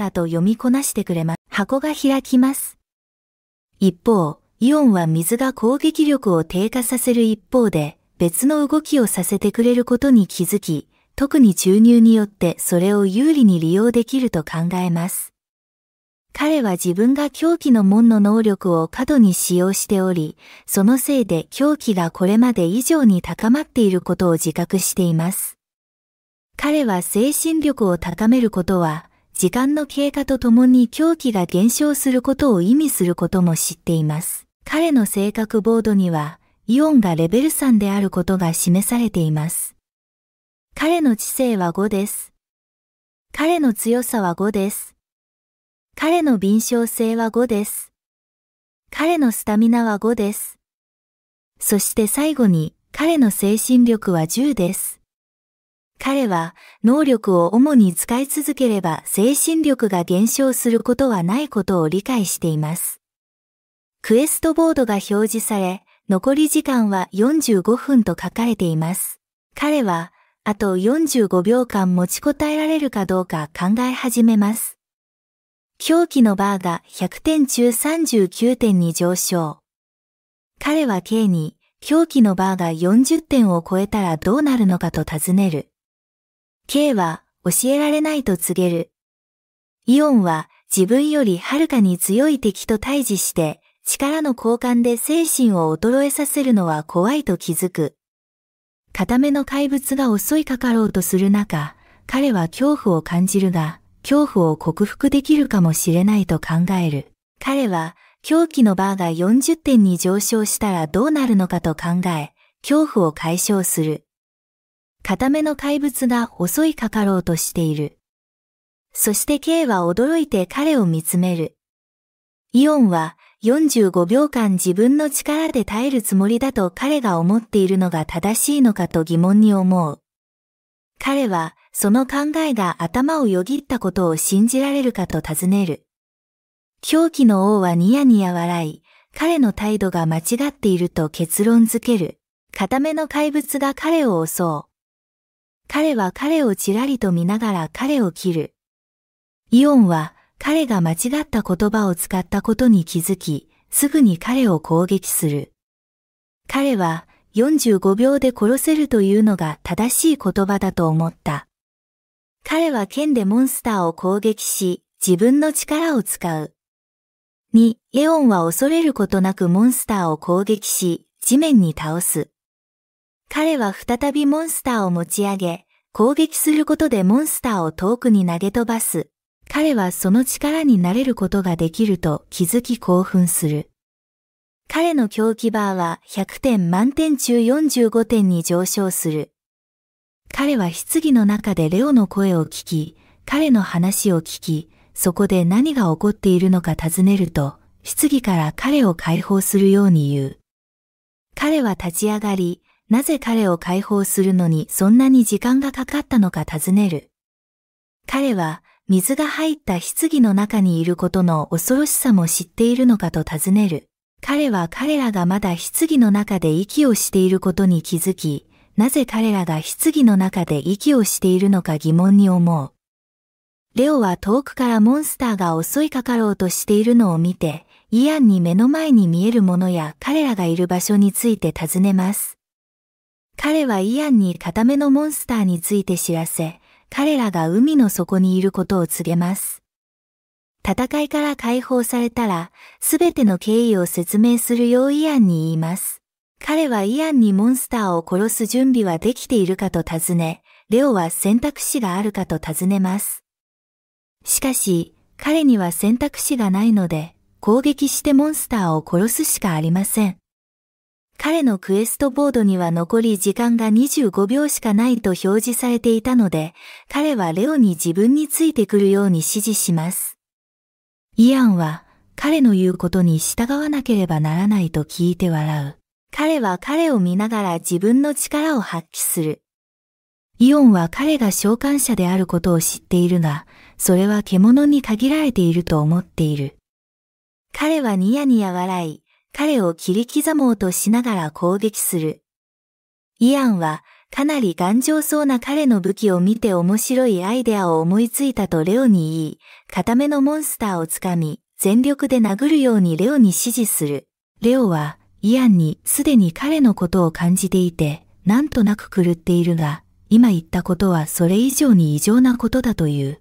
らと読みこなしてくれます。箱が開きます。一方、イオンは水が攻撃力を低下させる一方で、別の動きをさせてくれることに気づき、特に注入によってそれを有利に利用できると考えます。彼は自分が狂気の門の能力を過度に使用しており、そのせいで狂気がこれまで以上に高まっていることを自覚しています。彼は精神力を高めることは、時間の経過とともに狂気が減少することを意味することも知っています。彼の性格ボードには、イオンがレベル3であることが示されています。彼の知性は5です。彼の強さは5です。彼の敏捷性は5です。彼のスタミナは5です。そして最後に、彼の精神力は10です。彼は能力を主に使い続ければ精神力が減少することはないことを理解しています。クエストボードが表示され、残り時間は45分と書かれています。彼は、あと45秒間持ちこたえられるかどうか考え始めます。狂気のバーが100点中39点に上昇。彼は K に狂気のバーが40点を超えたらどうなるのかと尋ねる。K は教えられないと告げる。イオンは自分よりはるかに強い敵と対峙して力の交換で精神を衰えさせるのは怖いと気づく。固めの怪物が襲いかかろうとする中、彼は恐怖を感じるが、恐怖を克服できるかもしれないと考える。彼は狂気のバーが40点に上昇したらどうなるのかと考え、恐怖を解消する。固めの怪物が襲いかかろうとしている。そして K は驚いて彼を見つめる。イオンは45秒間自分の力で耐えるつもりだと彼が思っているのが正しいのかと疑問に思う。彼はその考えが頭をよぎったことを信じられるかと尋ねる。狂気の王はニヤニヤ笑い、彼の態度が間違っていると結論づける。固めの怪物が彼を襲う。彼は彼をちらりと見ながら彼を切る。イオンは彼が間違った言葉を使ったことに気づき、すぐに彼を攻撃する。彼は45秒で殺せるというのが正しい言葉だと思った。彼は剣でモンスターを攻撃し、自分の力を使う。2、エオンは恐れることなくモンスターを攻撃し、地面に倒す。彼は再びモンスターを持ち上げ、攻撃することでモンスターを遠くに投げ飛ばす。彼はその力になれることができると気づき興奮する。彼の狂気バーは100点満点中45点に上昇する。彼は棺の中でレオの声を聞き、彼の話を聞き、そこで何が起こっているのか尋ねると、棺から彼を解放するように言う。彼は立ち上がり、なぜ彼を解放するのにそんなに時間がかかったのか尋ねる。彼は水が入った棺の中にいることの恐ろしさも知っているのかと尋ねる。彼は彼らがまだ棺の中で息をしていることに気づき、なぜ彼らが棺の中で息をしているのか疑問に思う。レオは遠くからモンスターが襲いかかろうとしているのを見て、イアンに目の前に見えるものや彼らがいる場所について尋ねます。彼はイアンに固めのモンスターについて知らせ、彼らが海の底にいることを告げます。戦いから解放されたら、すべての経緯を説明するようイアンに言います。彼はイアンにモンスターを殺す準備はできているかと尋ね、レオは選択肢があるかと尋ねます。しかし、彼には選択肢がないので、攻撃してモンスターを殺すしかありません。彼のクエストボードには残り時間が25秒しかないと表示されていたので、彼はレオに自分についてくるように指示します。イアンは彼の言うことに従わなければならないと聞いて笑う。彼は彼を見ながら自分の力を発揮する。イオンは彼が召喚者であることを知っているが、それは獣に限られていると思っている。彼はニヤニヤ笑い、彼を切り刻もうとしながら攻撃する。イアンはかなり頑丈そうな彼の武器を見て面白いアイデアを思いついたとレオに言い、固めのモンスターをつかみ、全力で殴るようにレオに指示する。レオはイアンにすでに彼のことを感じていて、なんとなく狂っているが、今言ったことはそれ以上に異常なことだという。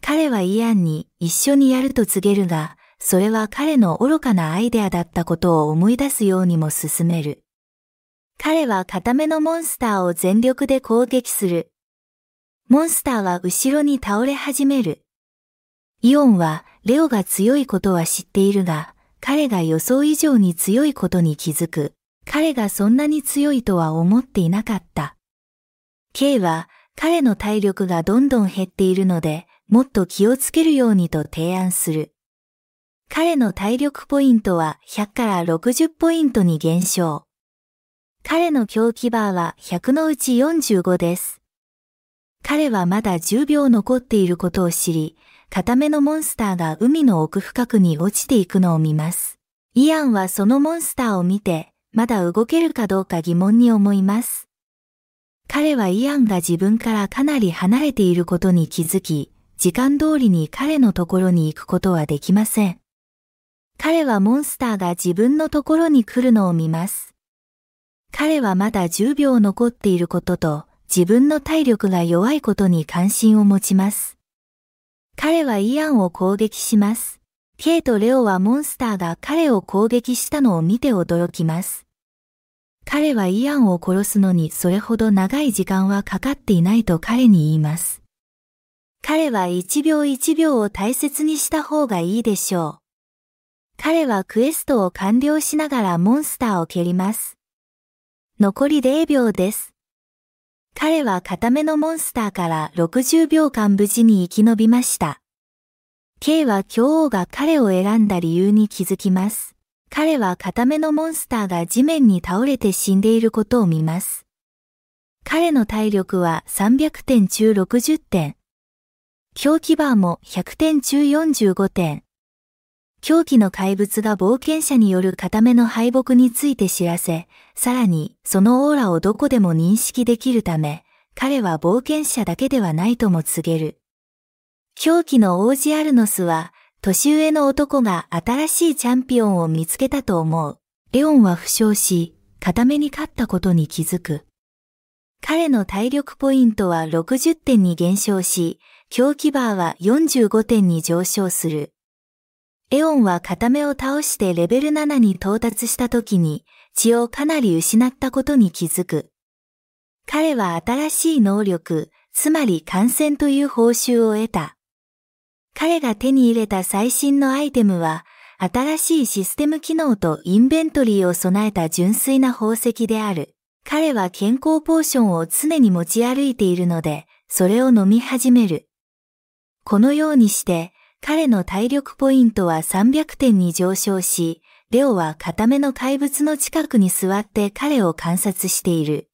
彼はイアンに一緒にやると告げるが、それは彼の愚かなアイデアだったことを思い出すようにも進める。彼は固めのモンスターを全力で攻撃する。モンスターは後ろに倒れ始める。イオンはレオが強いことは知っているが、彼が予想以上に強いことに気づく。彼がそんなに強いとは思っていなかった。K は彼の体力がどんどん減っているので、もっと気をつけるようにと提案する。彼の体力ポイントは100から60ポイントに減少。彼の狂気バーは100のうち45です。彼はまだ10秒残っていることを知り、固めのモンスターが海の奥深くに落ちていくのを見ます。イアンはそのモンスターを見て、まだ動けるかどうか疑問に思います。彼はイアンが自分からかなり離れていることに気づき、時間通りに彼のところに行くことはできません。彼はモンスターが自分のところに来るのを見ます。彼はまだ10秒残っていることと自分の体力が弱いことに関心を持ちます。彼はイアンを攻撃します。ケイとレオはモンスターが彼を攻撃したのを見て驚きます。彼はイアンを殺すのにそれほど長い時間はかかっていないと彼に言います。彼は一秒一秒を大切にした方がいいでしょう。彼はクエストを完了しながらモンスターを蹴ります。残り0秒です。彼は固めのモンスターから60秒間無事に生き延びました。K は女王が彼を選んだ理由に気づきます。彼は固めのモンスターが地面に倒れて死んでいることを見ます。彼の体力は300点中60点。狂気バーも100点中45点。狂気の怪物が冒険者による固めの敗北について知らせ、さらにそのオーラをどこでも認識できるため、彼は冒険者だけではないとも告げる。狂気の王子アルノスは、年上の男が新しいチャンピオンを見つけたと思う。レオンは負傷し、固めに勝ったことに気づく。彼の体力ポイントは60点に減少し、狂気バーは45点に上昇する。エオンは片目を倒してレベル7に到達した時に血をかなり失ったことに気づく。彼は新しい能力、つまり感染という報酬を得た。彼が手に入れた最新のアイテムは、新しいシステム機能とインベントリーを備えた純粋な宝石である。彼は健康ポーションを常に持ち歩いているので、それを飲み始める。このようにして、彼の体力ポイントは300点に上昇し、レオは固めの怪物の近くに座って彼を観察している。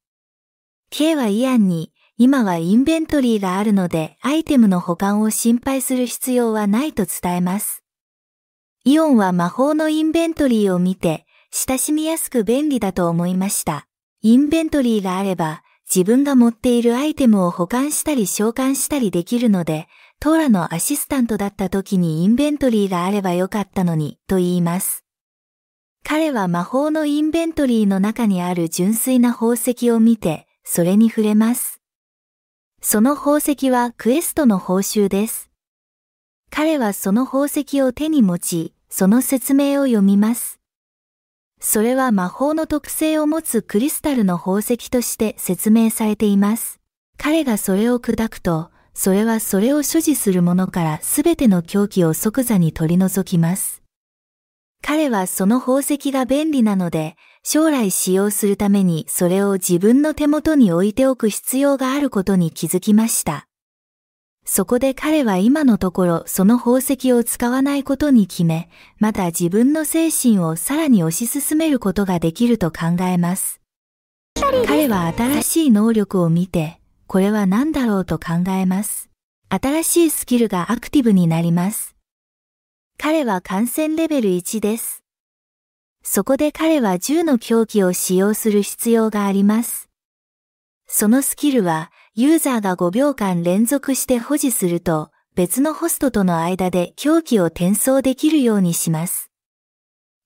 K はイアンに、今はインベントリーがあるのでアイテムの保管を心配する必要はないと伝えます。イオンは魔法のインベントリーを見て、親しみやすく便利だと思いました。インベントリーがあれば、自分が持っているアイテムを保管したり召喚したりできるので、トーラのアシスタントだった時にインベントリーがあればよかったのに、と言います。彼は魔法のインベントリーの中にある純粋な宝石を見て、それに触れます。その宝石はクエストの報酬です。彼はその宝石を手に持ち、その説明を読みます。それは魔法の特性を持つクリスタルの宝石として説明されています。彼がそれを砕くと、それはそれを所持する者からすべての狂気を即座に取り除きます。彼はその宝石が便利なので、将来使用するためにそれを自分の手元に置いておく必要があることに気づきました。そこで彼は今のところその宝石を使わないことに決め、また自分の精神をさらに推し進めることができると考えます。彼は新しい能力を見て、これは何だろうと考えます。新しいスキルがアクティブになります。彼は感染レベル1です。そこで彼は銃の凶器を使用する必要があります。そのスキルは、ユーザーが5秒間連続して保持すると、別のホストとの間で狂気を転送できるようにします。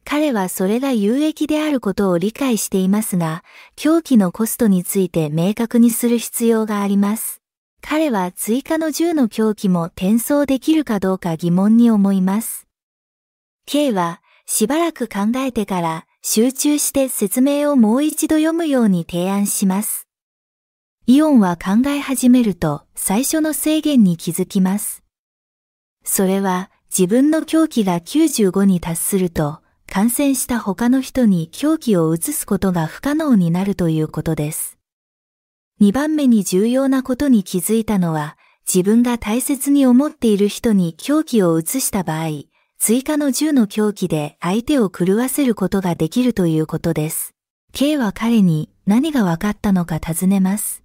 彼はそれが有益であることを理解していますが、狂気のコストについて明確にする必要があります。彼は追加の10の狂気も転送できるかどうか疑問に思います。K は、しばらく考えてから集中して説明をもう一度読むように提案します。イオンは考え始めると最初の制限に気づきます。それは自分の狂気が95に達すると感染した他の人に狂気を移すことが不可能になるということです。2番目に重要なことに気づいたのは、自分が大切に思っている人に狂気を移した場合、追加の10の狂気で相手を狂わせることができるということです。K は彼に何が分かったのか尋ねます。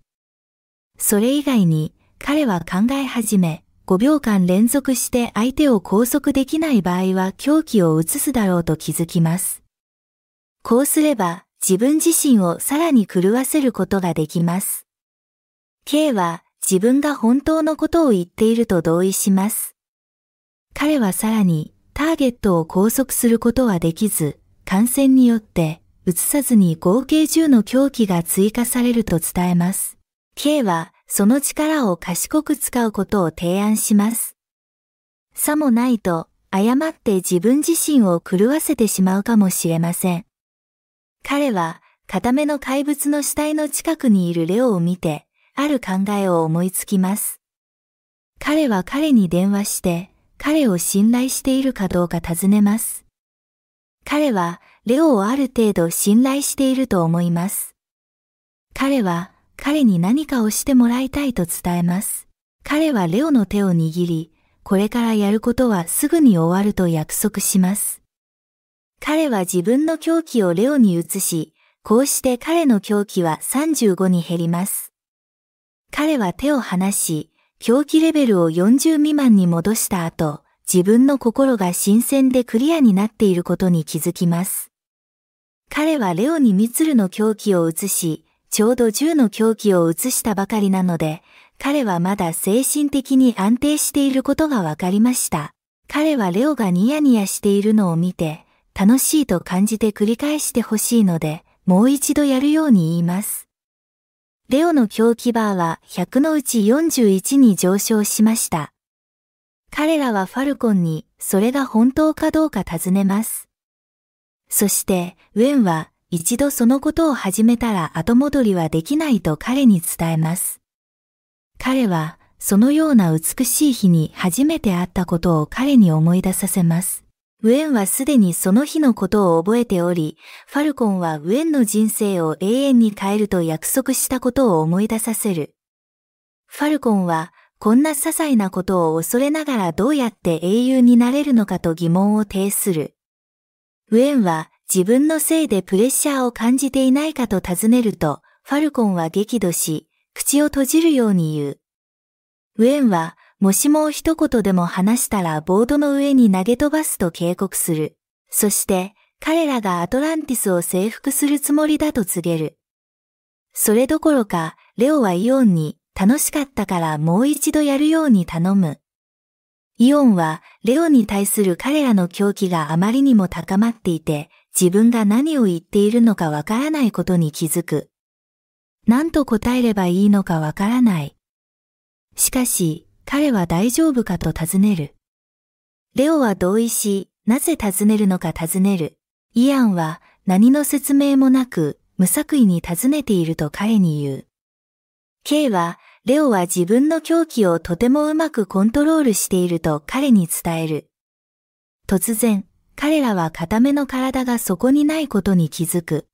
それ以外に彼は考え始め、5秒間連続して相手を拘束できない場合は狂気を移すだろうと気づきます。こうすれば自分自身をさらに狂わせることができます。K は自分が本当のことを言っていると同意します。彼はさらにターゲットを拘束することはできず、感染によって移さずに合計10の狂気が追加されると伝えます。K はその力を賢く使うことを提案します。さもないと、誤って自分自身を狂わせてしまうかもしれません。彼は、固めの怪物の死体の近くにいるレオを見て、ある考えを思いつきます。彼は彼に電話して、彼を信頼しているかどうか尋ねます。彼は、レオをある程度信頼していると思います。彼は、彼に何かをしてもらいたいと伝えます。彼はレオの手を握り、これからやることはすぐに終わると約束します。彼は自分の狂気をレオに移し、こうして彼の狂気は35に減ります。彼は手を離し、狂気レベルを40未満に戻した後、自分の心が新鮮でクリアになっていることに気づきます。彼はレオにミツルの狂気を移し、ちょうど10の狂気を移したばかりなので、彼はまだ精神的に安定していることがわかりました。彼はレオがニヤニヤしているのを見て、楽しいと感じて繰り返してほしいので、もう一度やるように言います。レオの狂気バーは100のうち41に上昇しました。彼らはファルコンにそれが本当かどうか尋ねます。そして、ウェンは一度そのことを始めたら後戻りはできないと彼に伝えます。彼は、そのような美しい日に初めて会ったことを彼に思い出させます。ウェンはすでにその日のことを覚えており、ファルコンはウェンの人生を永遠に変えると約束したことを思い出させる。ファルコンは、こんな些細なことを恐れながらどうやって英雄になれるのかと疑問を呈する。ウェンは、自分のせいでプレッシャーを感じていないかと尋ねると、ファルコンは激怒し、口を閉じるように言う。ウェンは、もしも一言でも話したらボードの上に投げ飛ばすと警告する。そして、彼らがアトランティスを征服するつもりだと告げる。それどころか、レオはイオンに、楽しかったからもう一度やるように頼む。イオンは、レオに対する彼らの狂気があまりにも高まっていて、自分が何を言っているのかわからないことに気づく。何と答えればいいのかわからない。しかし、彼は大丈夫かと尋ねる。レオは同意し、なぜ尋ねるのか尋ねる。イアンは何の説明もなく、無作為に尋ねていると彼に言う。K は、レオは自分の狂気をとてもうまくコントロールしていると彼に伝える。突然、彼らは固めの体がそこにないことに気づく。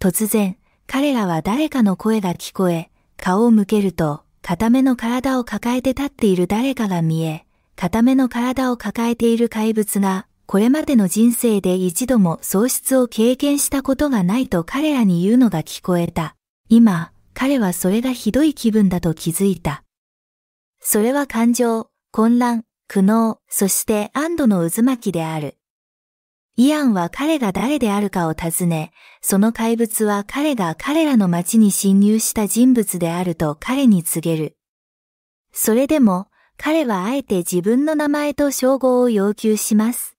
突然、彼らは誰かの声が聞こえ、顔を向けると、固めの体を抱えて立っている誰かが見え、固めの体を抱えている怪物が、これまでの人生で一度も喪失を経験したことがないと彼らに言うのが聞こえた。今、彼はそれがひどい気分だと気づいた。それは感情、混乱、苦悩、そして安堵の渦巻きである。イアンは彼が誰であるかを尋ね、その怪物は彼が彼らの町に侵入した人物であると彼に告げる。それでも、彼はあえて自分の名前と称号を要求します。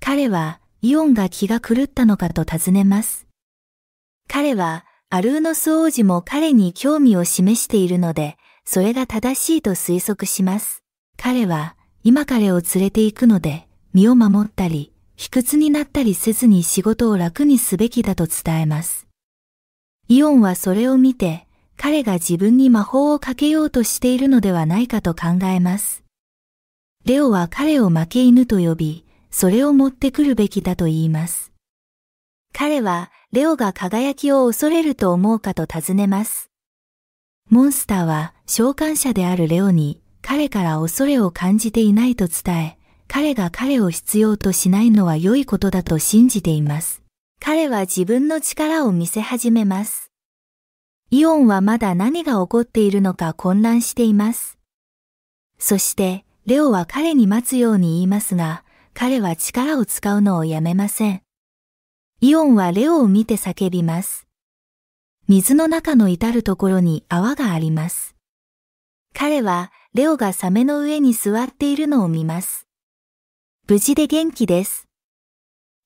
彼は、イオンが気が狂ったのかと尋ねます。彼は、アルーノス王子も彼に興味を示しているので、それが正しいと推測します。彼は、今彼を連れて行くので、身を守ったり、卑屈になったりせずに仕事を楽にすべきだと伝えます。イオンはそれを見て、彼が自分に魔法をかけようとしているのではないかと考えます。レオは彼を負け犬と呼び、それを持ってくるべきだと言います。彼は、レオが輝きを恐れると思うかと尋ねます。モンスターは召喚者であるレオに彼から恐れを感じていないと伝え、彼が彼を必要としないのは良いことだと信じています。彼は自分の力を見せ始めます。イオンはまだ何が起こっているのか混乱しています。そして、レオは彼に待つように言いますが、彼は力を使うのをやめません。イオンはレオを見て叫びます。水の中の至るところに泡があります。彼はレオがサメの上に座っているのを見ます。無事で元気です。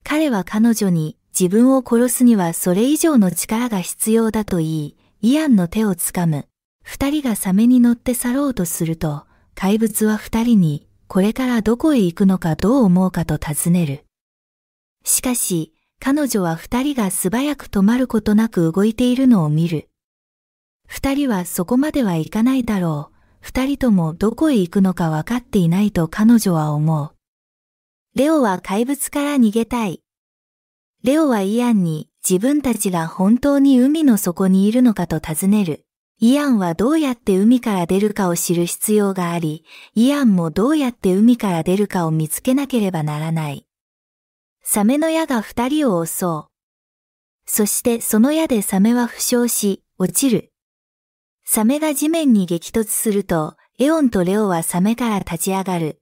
彼は彼女に自分を殺すにはそれ以上の力が必要だと言い、イアンの手をつかむ。二人がサメに乗って去ろうとすると、怪物は二人に、これからどこへ行くのかどう思うかと尋ねる。しかし、彼女は二人が素早く止まることなく動いているのを見る。二人はそこまでは行かないだろう。二人ともどこへ行くのか分かっていないと彼女は思う。レオは怪物から逃げたい。レオはイアンに自分たちが本当に海の底にいるのかと尋ねる。イアンはどうやって海から出るかを知る必要があり、イアンもどうやって海から出るかを見つけなければならない。サメの矢が二人を襲う。そしてその矢でサメは負傷し、落ちる。サメが地面に激突すると、エオンとレオはサメから立ち上がる。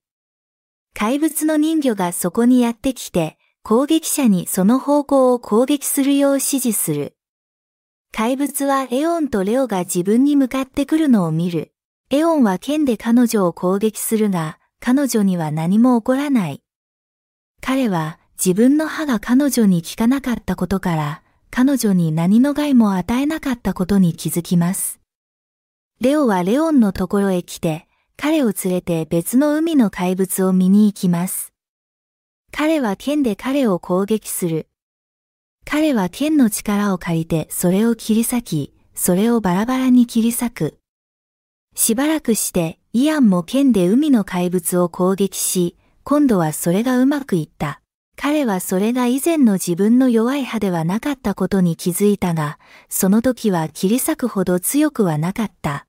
怪物の人魚がそこにやってきて、攻撃者にその方向を攻撃するよう指示する。怪物はエオンとレオが自分に向かってくるのを見る。エオンは剣で彼女を攻撃するが、彼女には何も起こらない。彼は自分の歯が彼女に効かなかったことから、彼女に何の害も与えなかったことに気づきます。レオはレオンのところへ来て、彼を連れて別の海の怪物を見に行きます。彼は剣で彼を攻撃する。彼は剣の力を借りてそれを切り裂き、それをバラバラに切り裂く。しばらくしてイアンも剣で海の怪物を攻撃し、今度はそれがうまくいった。彼はそれが以前の自分の弱い歯ではなかったことに気づいたが、その時は切り裂くほど強くはなかった。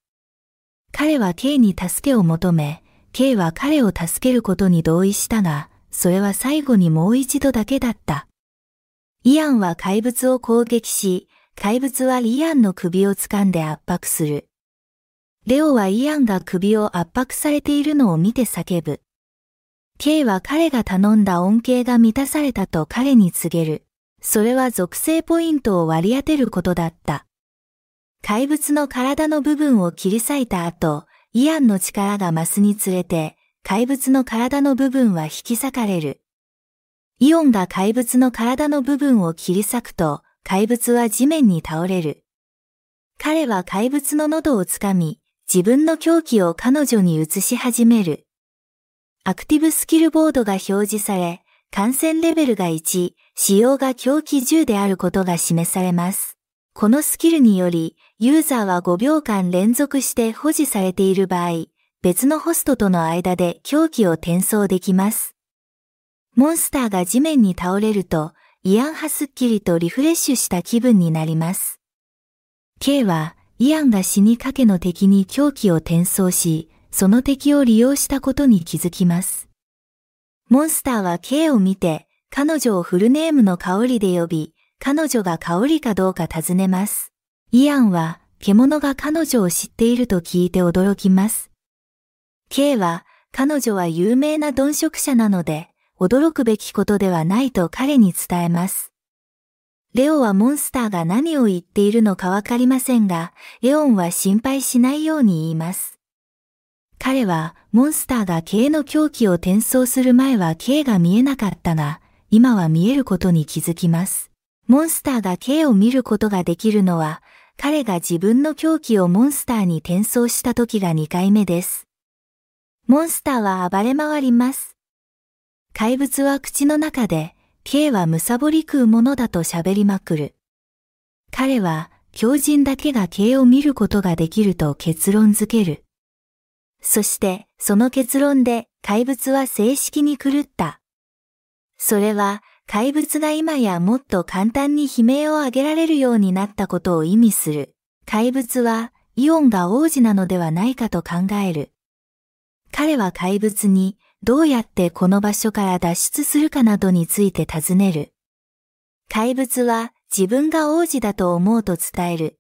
彼は K に助けを求め、K は彼を助けることに同意したが、それは最後にもう一度だけだった。イアンは怪物を攻撃し、怪物はイアンの首を掴んで圧迫する。レオはイアンが首を圧迫されているのを見て叫ぶ。K は彼が頼んだ恩恵が満たされたと彼に告げる。それは属性ポイントを割り当てることだった。怪物の体の部分を切り裂いた後、イアンの力が増すにつれて、怪物の体の部分は引き裂かれる。イオンが怪物の体の部分を切り裂くと、怪物は地面に倒れる。彼は怪物の喉をつかみ、自分の狂気を彼女に移し始める。アクティブスキルボードが表示され、感染レベルが1、使用が狂気10であることが示されます。このスキルにより、ユーザーは5秒間連続して保持されている場合、別のホストとの間で狂気を転送できます。モンスターが地面に倒れると、イアンはすっきりとリフレッシュした気分になります。K は、イアンが死にかけの敵に狂気を転送し、その敵を利用したことに気づきます。モンスターは K を見て、彼女をフルネームの香りで呼び、彼女が香りかどうか尋ねます。イアンは獣が彼女を知っていると聞いて驚きます。K は彼女は有名な鈍食者なので驚くべきことではないと彼に伝えます。レオはモンスターが何を言っているのかわかりませんが、レオンは心配しないように言います。彼はモンスターが K の狂気を転送する前は K が見えなかったが、今は見えることに気づきます。モンスターが K を見ることができるのは、彼が自分の狂気をモンスターに転送した時が2回目です。モンスターは暴れ回ります。怪物は口の中で、K はむさぼり食うものだと喋りまくる。彼は、狂人だけが K を見ることができると結論づける。そして、その結論で、怪物は正式に狂った。それは、怪物が今やもっと簡単に悲鳴を上げられるようになったことを意味する。怪物はイオンが王子なのではないかと考える。彼は怪物にどうやってこの場所から脱出するかなどについて尋ねる。怪物は自分が王子だと思うと伝える。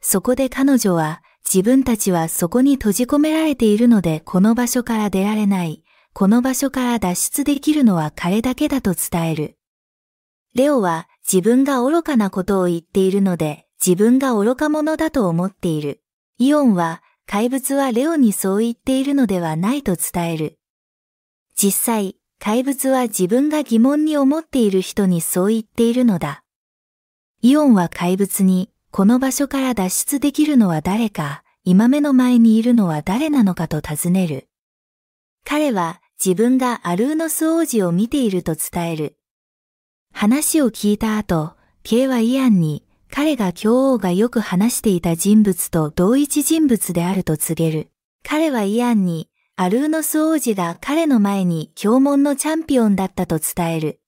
そこで彼女は自分たちはそこに閉じ込められているのでこの場所から出られない。この場所から脱出できるのは彼だけだと伝える。レオは自分が愚かなことを言っているので、自分が愚か者だと思っている。イオンは、怪物はレオにそう言っているのではないと伝える。実際、怪物は自分が疑問に思っている人にそう言っているのだ。イオンは怪物に、この場所から脱出できるのは誰か、今目の前にいるのは誰なのかと尋ねる。彼は自分がアルーノス王子を見ていると伝える。話を聞いた後、K はイアンに彼が教王がよく話していた人物と同一人物であると告げる。彼はイアンにアルーノス王子が彼の前に教門のチャンピオンだったと伝える。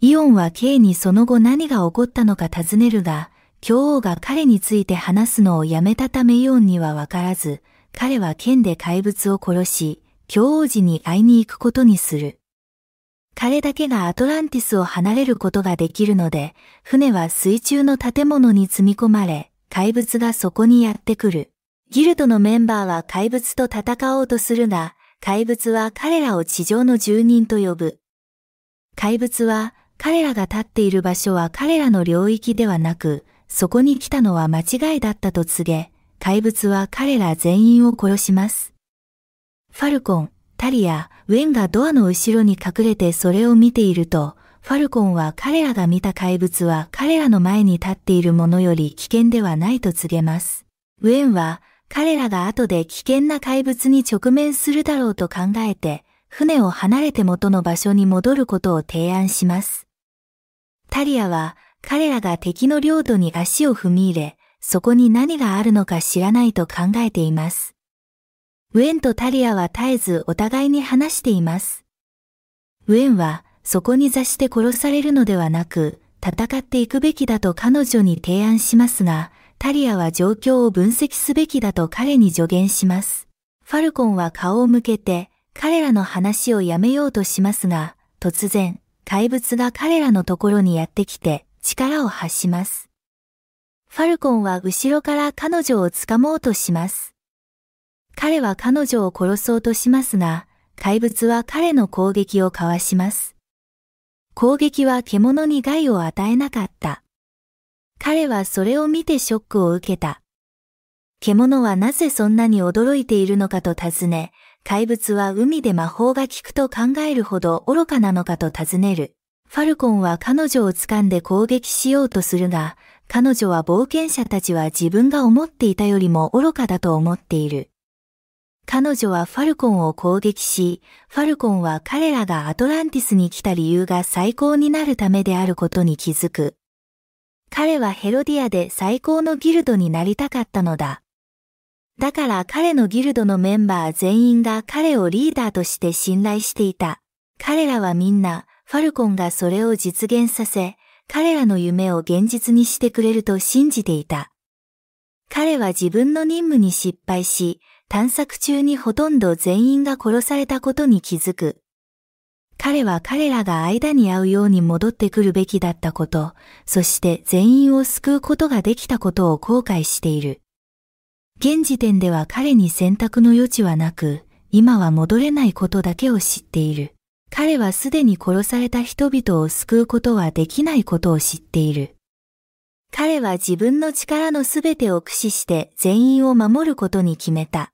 イオンは K にその後何が起こったのか尋ねるが、教王が彼について話すのをやめたためイオンにはわからず、彼は剣で怪物を殺し、教王寺に会いに行くことにする。彼だけがアトランティスを離れることができるので、船は水中の建物に積み込まれ、怪物がそこにやってくる。ギルドのメンバーは怪物と戦おうとするが、怪物は彼らを地上の住人と呼ぶ。怪物は彼らが立っている場所は彼らの領域ではなく、そこに来たのは間違いだったと告げ、怪物は彼ら全員を殺します。ファルコン、タリア、ウェンがドアの後ろに隠れてそれを見ていると、ファルコンは彼らが見た怪物は彼らの前に立っているものより危険ではないと告げます。ウェンは彼らが後で危険な怪物に直面するだろうと考えて、船を離れて元の場所に戻ることを提案します。タリアは彼らが敵の領土に足を踏み入れ、そこに何があるのか知らないと考えています。ウェンとタリアは絶えずお互いに話しています。ウェンはそこに座して殺されるのではなく、戦っていくべきだと彼女に提案しますが、タリアは状況を分析すべきだと彼に助言します。ファルコンは顔を向けて彼らの話をやめようとしますが、突然、怪物が彼らのところにやってきて力を発します。ファルコンは後ろから彼女を掴もうとします。彼は彼女を殺そうとしますが、怪物は彼の攻撃をかわします。攻撃は獣に害を与えなかった。彼はそれを見てショックを受けた。獣はなぜそんなに驚いているのかと尋ね、怪物は海で魔法が効くと考えるほど愚かなのかと尋ねる。ファルコンは彼女を掴んで攻撃しようとするが、彼女は冒険者たちは自分が思っていたよりも愚かだと思っている。彼女はファルコンを攻撃し、ファルコンは彼らがアトランティスに来た理由が最高になるためであることに気づく。彼はヘロディアで最高のギルドになりたかったのだ。だから彼のギルドのメンバー全員が彼をリーダーとして信頼していた。彼らはみんな、ファルコンがそれを実現させ、彼らの夢を現実にしてくれると信じていた。彼は自分の任務に失敗し、探索中にほとんど全員が殺されたことに気づく。彼は彼らが間に合うように戻ってくるべきだったこと、そして全員を救うことができたことを後悔している。現時点では彼に選択の余地はなく、今は戻れないことだけを知っている。彼はすでに殺された人々を救うことはできないことを知っている。彼は自分の力のすべてを駆使して全員を守ることに決めた。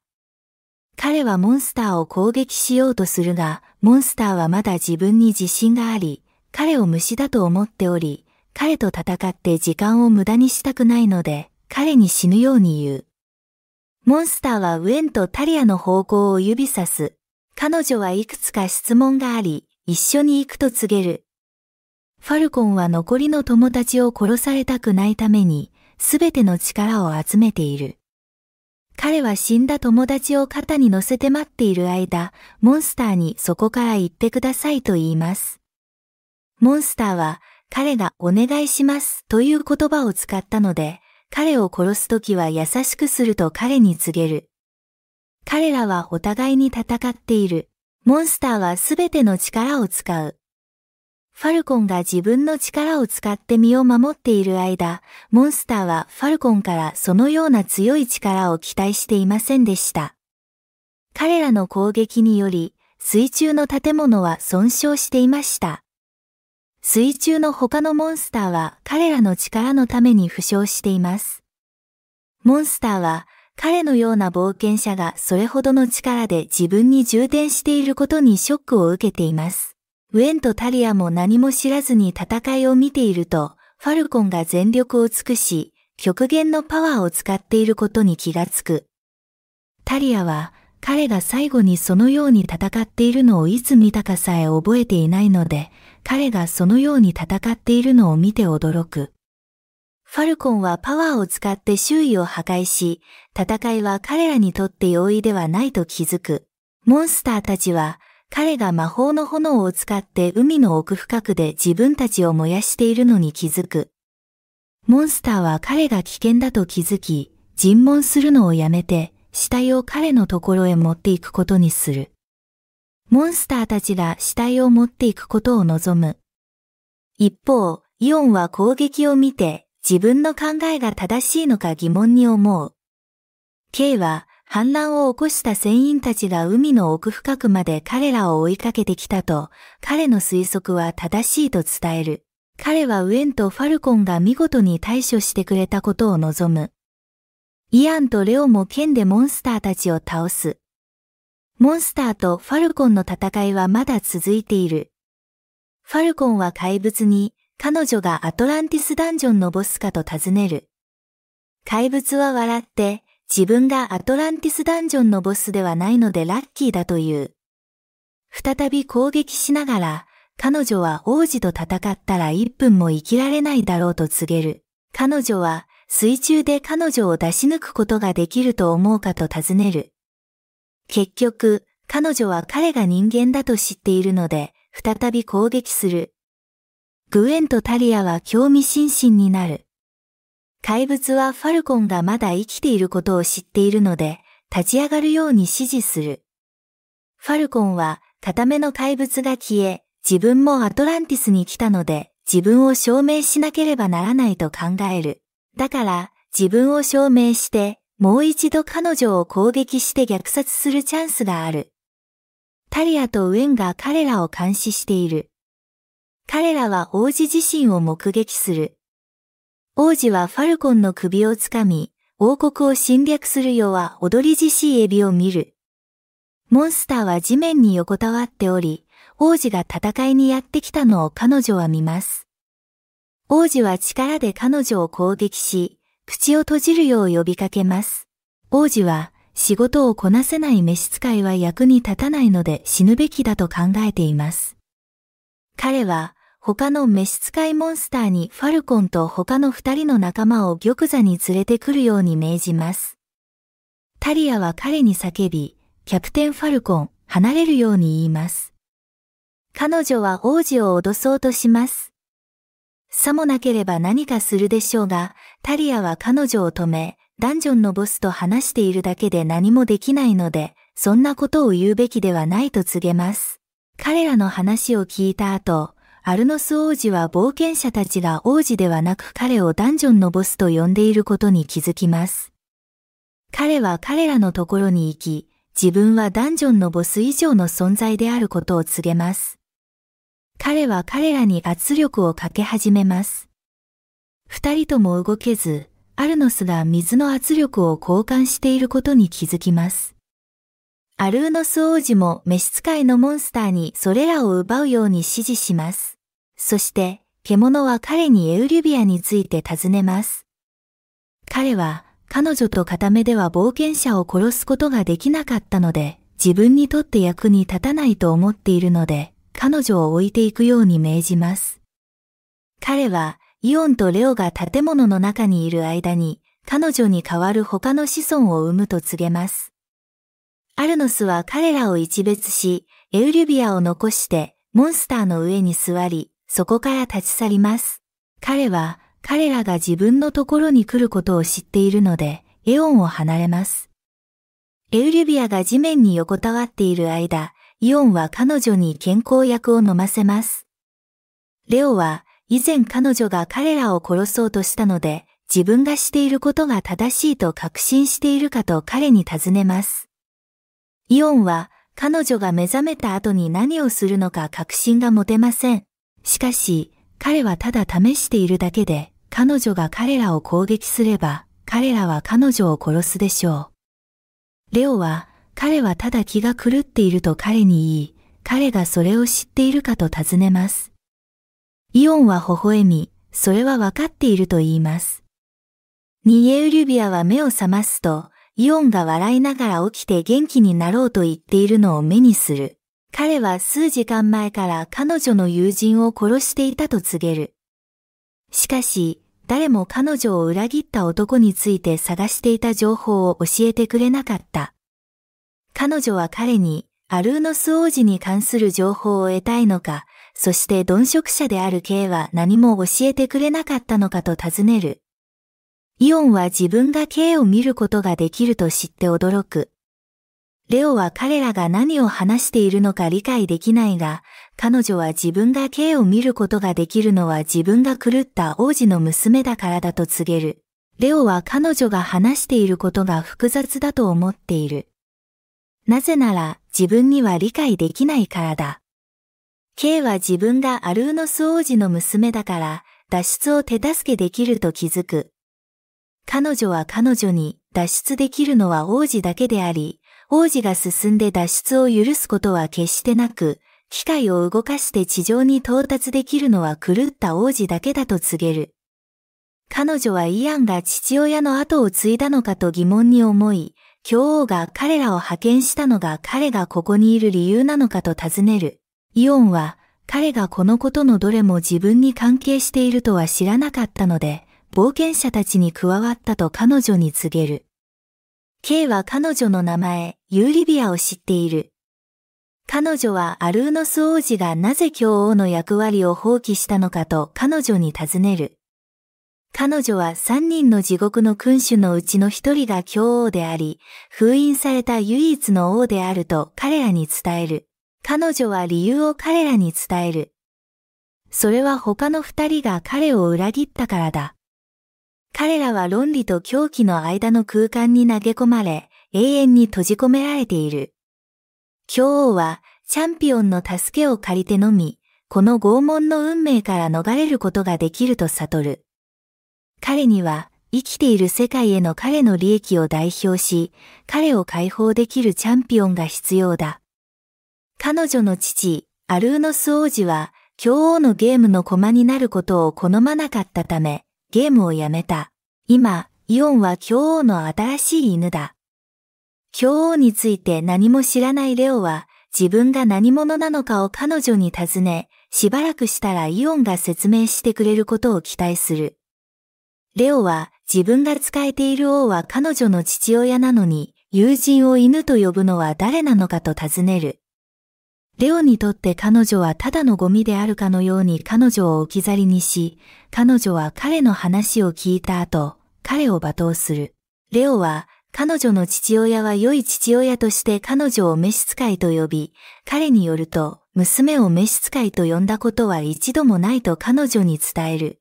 彼はモンスターを攻撃しようとするが、モンスターはまだ自分に自信があり、彼を虫だと思っており、彼と戦って時間を無駄にしたくないので、彼に死ぬように言う。モンスターはウェンとタリアの方向を指さす。彼女はいくつか質問があり、一緒に行くと告げる。ファルコンは残りの友達を殺されたくないために、すべての力を集めている。彼は死んだ友達を肩に乗せて待っている間、モンスターにそこから行ってくださいと言います。モンスターは彼がお願いしますという言葉を使ったので、彼を殺すときは優しくすると彼に告げる。彼らはお互いに戦っている。モンスターはすべての力を使う。ファルコンが自分の力を使って身を守っている間、モンスターはファルコンからそのような強い力を期待していませんでした。彼らの攻撃により、水中の建物は損傷していました。水中の他のモンスターは彼らの力のために負傷しています。モンスターは彼のような冒険者がそれほどの力で自分に充填していることにショックを受けています。ウェンとタリアも何も知らずに戦いを見ていると、ファルコンが全力を尽くし、極限のパワーを使っていることに気がつく。タリアは、彼が最後にそのように戦っているのをいつ見たかさえ覚えていないので、彼がそのように戦っているのを見て驚く。ファルコンはパワーを使って周囲を破壊し、戦いは彼らにとって容易ではないと気づく。モンスターたちは彼が魔法の炎を使って海の奥深くで自分たちを燃やしているのに気づく。モンスターは彼が危険だと気づき、尋問するのをやめて、死体を彼のところへ持っていくことにする。モンスターたちが死体を持っていくことを望む。一方、イオンは攻撃を見て自分の考えが正しいのか疑問に思う。K は反乱を起こした船員たちが海の奥深くまで彼らを追いかけてきたと、彼の推測は正しいと伝える。彼はウェンとファルコンが見事に対処してくれたことを望む。イアンとレオも剣でモンスターたちを倒す。モンスターとファルコンの戦いはまだ続いている。ファルコンは怪物に、彼女がアトランティスダンジョンのボスかと尋ねる。怪物は笑って、自分がアトランティスダンジョンのボスではないのでラッキーだという。再び攻撃しながら、彼女は王子と戦ったら一分も生きられないだろうと告げる。彼女は水中で彼女を出し抜くことができると思うかと尋ねる。結局、彼女は彼が人間だと知っているので、再び攻撃する。グエンとタリアは興味津々になる。怪物はファルコンがまだ生きていることを知っているので、立ち上がるように指示する。ファルコンは、固めの怪物が消え、自分もアトランティスに来たので、自分を証明しなければならないと考える。だから、自分を証明して、もう一度彼女を攻撃して虐殺するチャンスがある。タリアとウェンが彼らを監視している。彼らは王子自身を目撃する。王子はファルコンの首をつかみ、王国を侵略するよは踊りじしいエビを見る。モンスターは地面に横たわっており、王子が戦いにやってきたのを彼女は見ます。王子は力で彼女を攻撃し、口を閉じるよう呼びかけます。王子は仕事をこなせない召使いは役に立たないので死ぬべきだと考えています。彼は他の召使いモンスターにファルコンと他の二人の仲間を玉座に連れてくるように命じます。タリアは彼に叫び、キャプテンファルコン、離れるように言います。彼女は王子を脅そうとします。さもなければ何かするでしょうが、タリアは彼女を止め、ダンジョンのボスと話しているだけで何もできないので、そんなことを言うべきではないと告げます。彼らの話を聞いた後、アルノス王子は冒険者たちが王子ではなく彼をダンジョンのボスと呼んでいることに気づきます。彼は彼らのところに行き、自分はダンジョンのボス以上の存在であることを告げます。彼は彼らに圧力をかけ始めます。二人とも動けず、アルノスが水の圧力を交換していることに気づきます。アルーノス王子も召使いのモンスターにそれらを奪うように指示します。そして、獣は彼にエウリュビアについて尋ねます。彼は、彼女と片目では冒険者を殺すことができなかったので、自分にとって役に立たないと思っているので、彼女を置いていくように命じます。彼は、イオンとレオが建物の中にいる間に、彼女に代わる他の子孫を産むと告げます。アルノスは彼らを一別し、エウリュビアを残して、モンスターの上に座り、そこから立ち去ります。彼は彼らが自分のところに来ることを知っているので、エオンを離れます。エウリビアが地面に横たわっている間、イオンは彼女に健康薬を飲ませます。レオは以前彼女が彼らを殺そうとしたので、自分がしていることが正しいと確信しているかと彼に尋ねます。イオンは彼女が目覚めた後に何をするのか確信が持てません。しかし、彼はただ試しているだけで、彼女が彼らを攻撃すれば、彼らは彼女を殺すでしょう。レオは、彼はただ気が狂っていると彼に言い、彼がそれを知っているかと尋ねます。イオンは微笑み、それはわかっていると言います。ニエウリュビアは目を覚ますと、イオンが笑いながら起きて元気になろうと言っているのを目にする。彼は数時間前から彼女の友人を殺していたと告げる。しかし、誰も彼女を裏切った男について探していた情報を教えてくれなかった。彼女は彼に、アルーノス王子に関する情報を得たいのか、そして鈍色者である K は何も教えてくれなかったのかと尋ねる。イオンは自分が K を見ることができると知って驚く。レオは彼らが何を話しているのか理解できないが、彼女は自分が K を見ることができるのは自分が狂った王子の娘だからだと告げる。レオは彼女が話していることが複雑だと思っている。なぜなら自分には理解できないからだ。K は自分がアルーノス王子の娘だから脱出を手助けできると気づく。彼女は彼女に脱出できるのは王子だけであり、王子が進んで脱出を許すことは決してなく、機械を動かして地上に到達できるのは狂った王子だけだと告げる。彼女はイアンが父親の後を継いだのかと疑問に思い、教王が彼らを派遣したのが彼がここにいる理由なのかと尋ねる。イオンは彼がこのことのどれも自分に関係しているとは知らなかったので、冒険者たちに加わったと彼女に告げる。K は彼女の名前、ユーリビアを知っている。彼女はアルーノス王子がなぜ教王の役割を放棄したのかと彼女に尋ねる。彼女は三人の地獄の君主のうちの一人が教王であり、封印された唯一の王であると彼らに伝える。彼女は理由を彼らに伝える。それは他の二人が彼を裏切ったからだ。彼らは論理と狂気の間の空間に投げ込まれ、永遠に閉じ込められている。教王は、チャンピオンの助けを借りてのみ、この拷問の運命から逃れることができると悟る。彼には、生きている世界への彼の利益を代表し、彼を解放できるチャンピオンが必要だ。彼女の父、アルーノス王子は、教王のゲームの駒になることを好まなかったため、ゲームをやめた。今、イオンは京王の新しい犬だ。京王について何も知らないレオは、自分が何者なのかを彼女に尋ね、しばらくしたらイオンが説明してくれることを期待する。レオは自分が使えている王は彼女の父親なのに、友人を犬と呼ぶのは誰なのかと尋ねる。レオにとって彼女はただのゴミであるかのように彼女を置き去りにし、彼女は彼の話を聞いた後、彼を罵倒する。レオは、彼女の父親は良い父親として彼女を召使いと呼び、彼によると、娘を召使いと呼んだことは一度もないと彼女に伝える。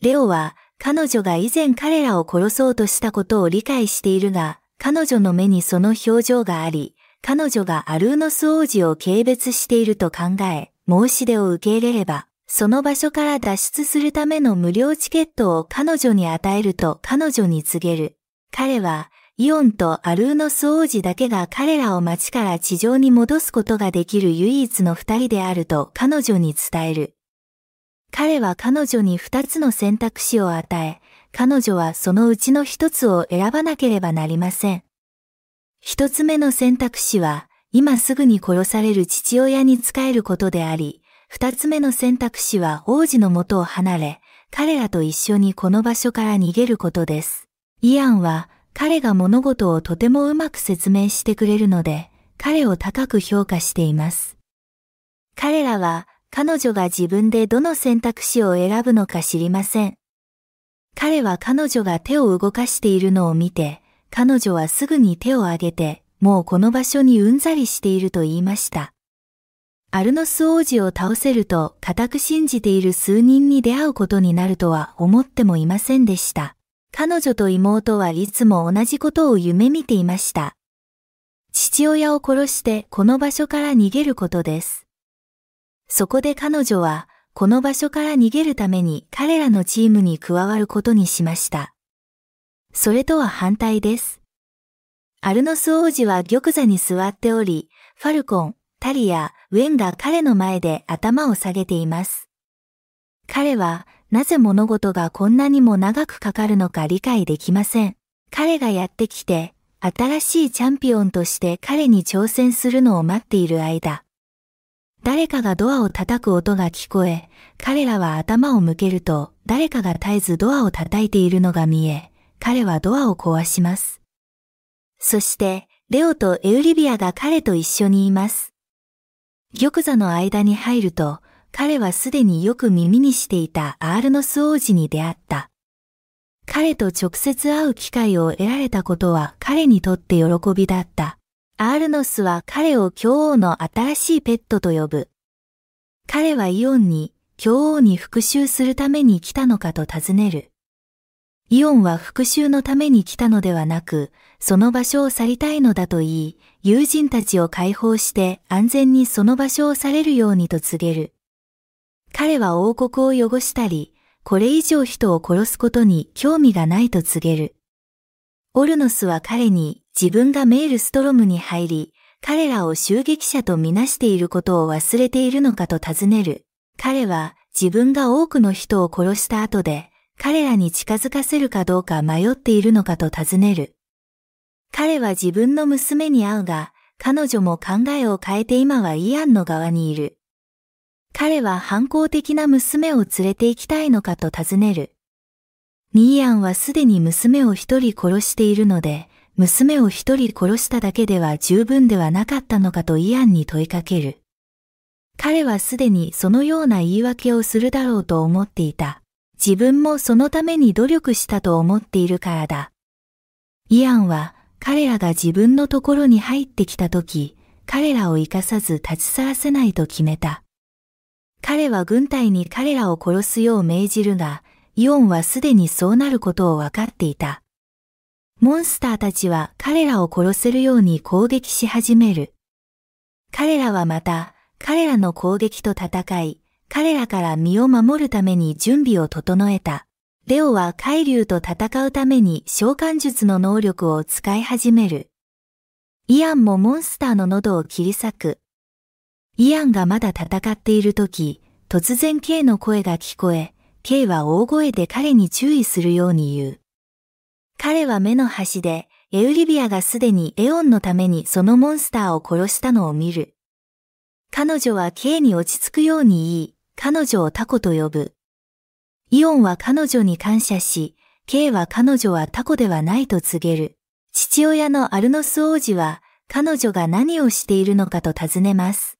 レオは、彼女が以前彼らを殺そうとしたことを理解しているが、彼女の目にその表情があり、彼女がアルーノス王子を軽蔑していると考え、申し出を受け入れれば、その場所から脱出するための無料チケットを彼女に与えると彼女に告げる。彼は、イオンとアルーノス王子だけが彼らを街から地上に戻すことができる唯一の二人であると彼女に伝える。彼は彼女に二つの選択肢を与え、彼女はそのうちの一つを選ばなければなりません。一つ目の選択肢は、今すぐに殺される父親に仕えることであり、二つ目の選択肢は王子の元を離れ、彼らと一緒にこの場所から逃げることです。イアンは彼が物事をとてもうまく説明してくれるので、彼を高く評価しています。彼らは彼女が自分でどの選択肢を選ぶのか知りません。彼は彼女が手を動かしているのを見て、彼女はすぐに手を挙げて、もうこの場所にうんざりしていると言いました。アルノス王子を倒せると固く信じている数人に出会うことになるとは思ってもいませんでした。彼女と妹はいつも同じことを夢見ていました。父親を殺してこの場所から逃げることです。そこで彼女はこの場所から逃げるために彼らのチームに加わることにしました。それとは反対です。アルノス王子は玉座に座っており、ファルコン、タリア、ウェンが彼の前で頭を下げています。彼は、なぜ物事がこんなにも長くかかるのか理解できません。彼がやってきて、新しいチャンピオンとして彼に挑戦するのを待っている間、誰かがドアを叩く音が聞こえ、彼らは頭を向けると、誰かが絶えずドアを叩いているのが見え、彼はドアを壊します。そして、レオとエウリビアが彼と一緒にいます。玉座の間に入ると、彼はすでによく耳にしていたアールノス王子に出会った。彼と直接会う機会を得られたことは彼にとって喜びだった。アールノスは彼を教王の新しいペットと呼ぶ。彼はイオンに教王に復讐するために来たのかと尋ねる。イオンは復讐のために来たのではなく、その場所を去りたいのだと言い、友人たちを解放して安全にその場所を去れるようにと告げる。彼は王国を汚したり、これ以上人を殺すことに興味がないと告げる。オルノスは彼に自分がメールストロムに入り、彼らを襲撃者とみなしていることを忘れているのかと尋ねる。彼は自分が多くの人を殺した後で彼らに近づかせるかどうか迷っているのかと尋ねる。彼は自分の娘に会うが、彼女も考えを変えて今はイアンの側にいる。彼は反抗的な娘を連れて行きたいのかと尋ねる。ニーアンはすでに娘を一人殺しているので、娘を一人殺しただけでは十分ではなかったのかとイアンに問いかける。彼はすでにそのような言い訳をするだろうと思っていた。自分もそのために努力したと思っているからだ。イアンは彼らが自分のところに入ってきたとき、彼らを生かさず立ち去らせないと決めた。彼は軍隊に彼らを殺すよう命じるが、イオンはすでにそうなることをわかっていた。モンスターたちは彼らを殺せるように攻撃し始める。彼らはまた、彼らの攻撃と戦い、彼らから身を守るために準備を整えた。レオは海竜と戦うために召喚術の能力を使い始める。イアンもモンスターの喉を切り裂く。イアンがまだ戦っている時、突然 K の声が聞こえ、K は大声で彼に注意するように言う。彼は目の端で、エウリビアがすでにエオンのためにそのモンスターを殺したのを見る。彼女は K に落ち着くように言い、彼女をタコと呼ぶ。イオンは彼女に感謝し、K は彼女はタコではないと告げる。父親のアルノス王子は彼女が何をしているのかと尋ねます。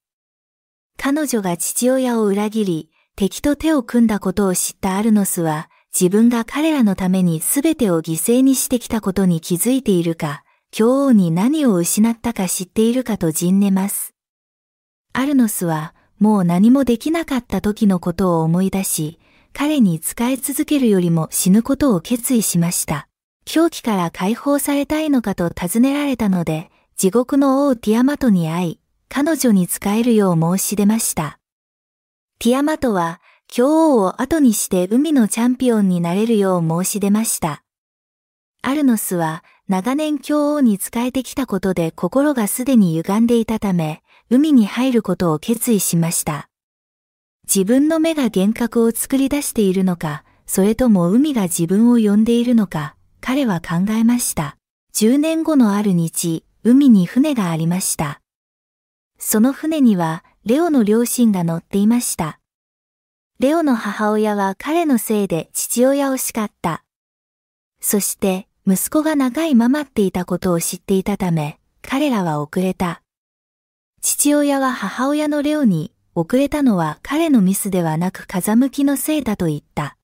彼女が父親を裏切り、敵と手を組んだことを知ったアルノスは、自分が彼らのために全てを犠牲にしてきたことに気づいているか、教王に何を失ったか知っているかと陣ねます。アルノスはもう何もできなかった時のことを思い出し、彼に仕え続けるよりも死ぬことを決意しました。狂気から解放されたいのかと尋ねられたので、地獄の王ティアマトに会い、彼女に仕えるよう申し出ました。ティアマトは、教王を後にして海のチャンピオンになれるよう申し出ました。アルノスは長年教王に仕えてきたことで心がすでに歪んでいたため、海に入ることを決意しました。自分の目が幻覚を作り出しているのか、それとも海が自分を呼んでいるのか、彼は考えました。10年後のある日、海に船がありました。その船には、レオの両親が乗っていました。レオの母親は彼のせいで父親を叱った。そして、息子が長いままっていたことを知っていたため、彼らは遅れた。父親は母親のレオに遅れたのは彼のミスではなく風向きのせいだと言った。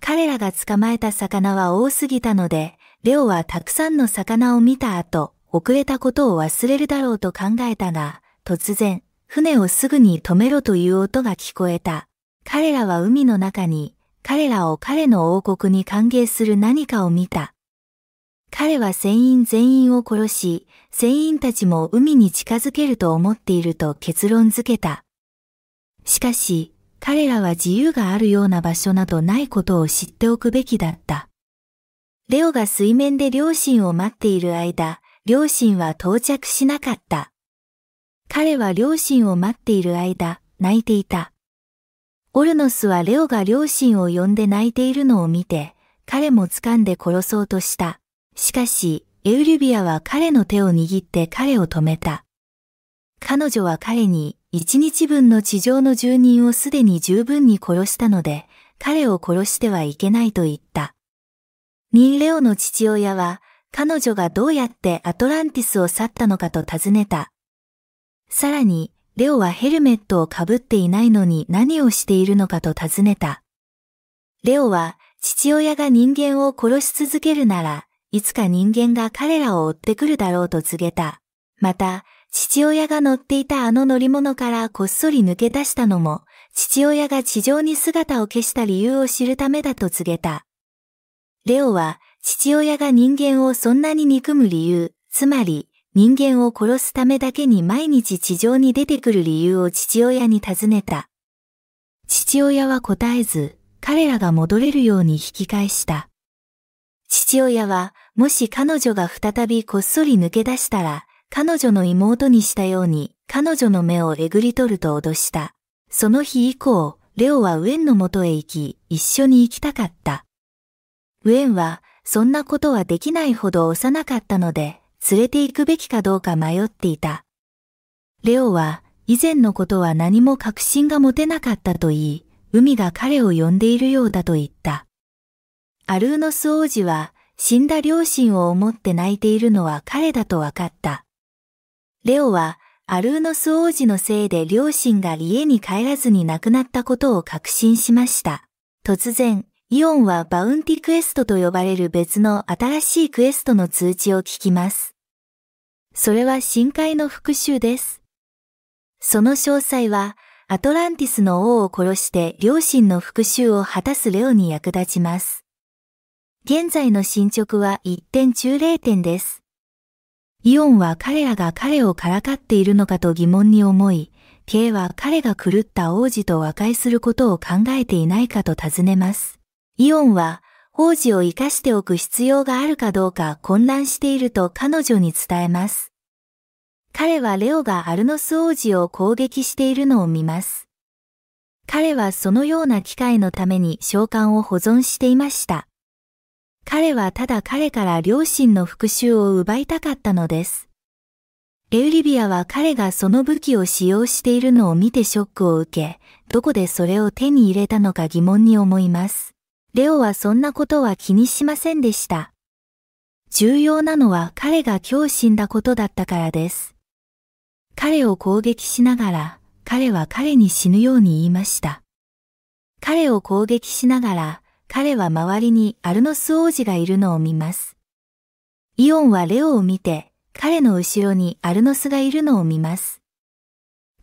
彼らが捕まえた魚は多すぎたので、レオはたくさんの魚を見た後、遅れたことを忘れるだろうと考えたが、突然、船をすぐに止めろという音が聞こえた。彼らは海の中に、彼らを彼の王国に歓迎する何かを見た。彼は船員全員を殺し、船員たちも海に近づけると思っていると結論づけた。しかし、彼らは自由があるような場所などないことを知っておくべきだった。レオが水面で両親を待っている間、両親は到着しなかった。彼は両親を待っている間、泣いていた。オルノスはレオが両親を呼んで泣いているのを見て、彼も掴んで殺そうとした。しかし、エウリュビアは彼の手を握って彼を止めた。彼女は彼に一日分の地上の住人をすでに十分に殺したので、彼を殺してはいけないと言った。ニンレオの父親は、彼女がどうやってアトランティスを去ったのかと尋ねた。さらに、レオはヘルメットをかぶっていないのに何をしているのかと尋ねた。レオは、父親が人間を殺し続けるなら、いつか人間が彼らを追ってくるだろうと告げた。また、父親が乗っていたあの乗り物からこっそり抜け出したのも、父親が地上に姿を消した理由を知るためだと告げた。レオは、父親が人間をそんなに憎む理由、つまり、人間を殺すためだけに毎日地上に出てくる理由を父親に尋ねた。父親は答えず、彼らが戻れるように引き返した。父親はもし彼女が再びこっそり抜け出したら、彼女の妹にしたように、彼女の目をえぐり取ると脅した。その日以降、レオはウェンの元へ行き、一緒に行きたかった。ウェンは、そんなことはできないほど幼かったので、連れて行くべきかどうか迷っていた。レオは、以前のことは何も確信が持てなかったと言い、海が彼を呼んでいるようだと言った。アルーノス王子は、死んだ両親を思って泣いているのは彼だと分かった。レオは、アルーノス王子のせいで両親が家に帰らずに亡くなったことを確信しました。突然、イオンはバウンティクエストと呼ばれる別の新しいクエストの通知を聞きます。それは深海の復讐です。その詳細は、アトランティスの王を殺して両親の復讐を果たすレオに役立ちます。現在の進捗は1点中0点です。イオンは彼らが彼をからかっているのかと疑問に思い、K は彼が狂った王子と和解することを考えていないかと尋ねます。イオンは、王子を生かしておく必要があるかどうか混乱していると彼女に伝えます。彼はレオがアルノス王子を攻撃しているのを見ます。彼はそのような機会のために召喚を保存していました。彼はただ彼から両親の復讐を奪いたかったのです。エウリビアは彼がその武器を使用しているのを見てショックを受け、どこでそれを手に入れたのか疑問に思います。レオはそんなことは気にしませんでした。重要なのは彼が今日死んだことだったからです。彼を攻撃しながら、彼は彼に死ぬように言いました。彼を攻撃しながら、彼は周りにアルノス王子がいるのを見ます。イオンはレオを見て、彼の後ろにアルノスがいるのを見ます。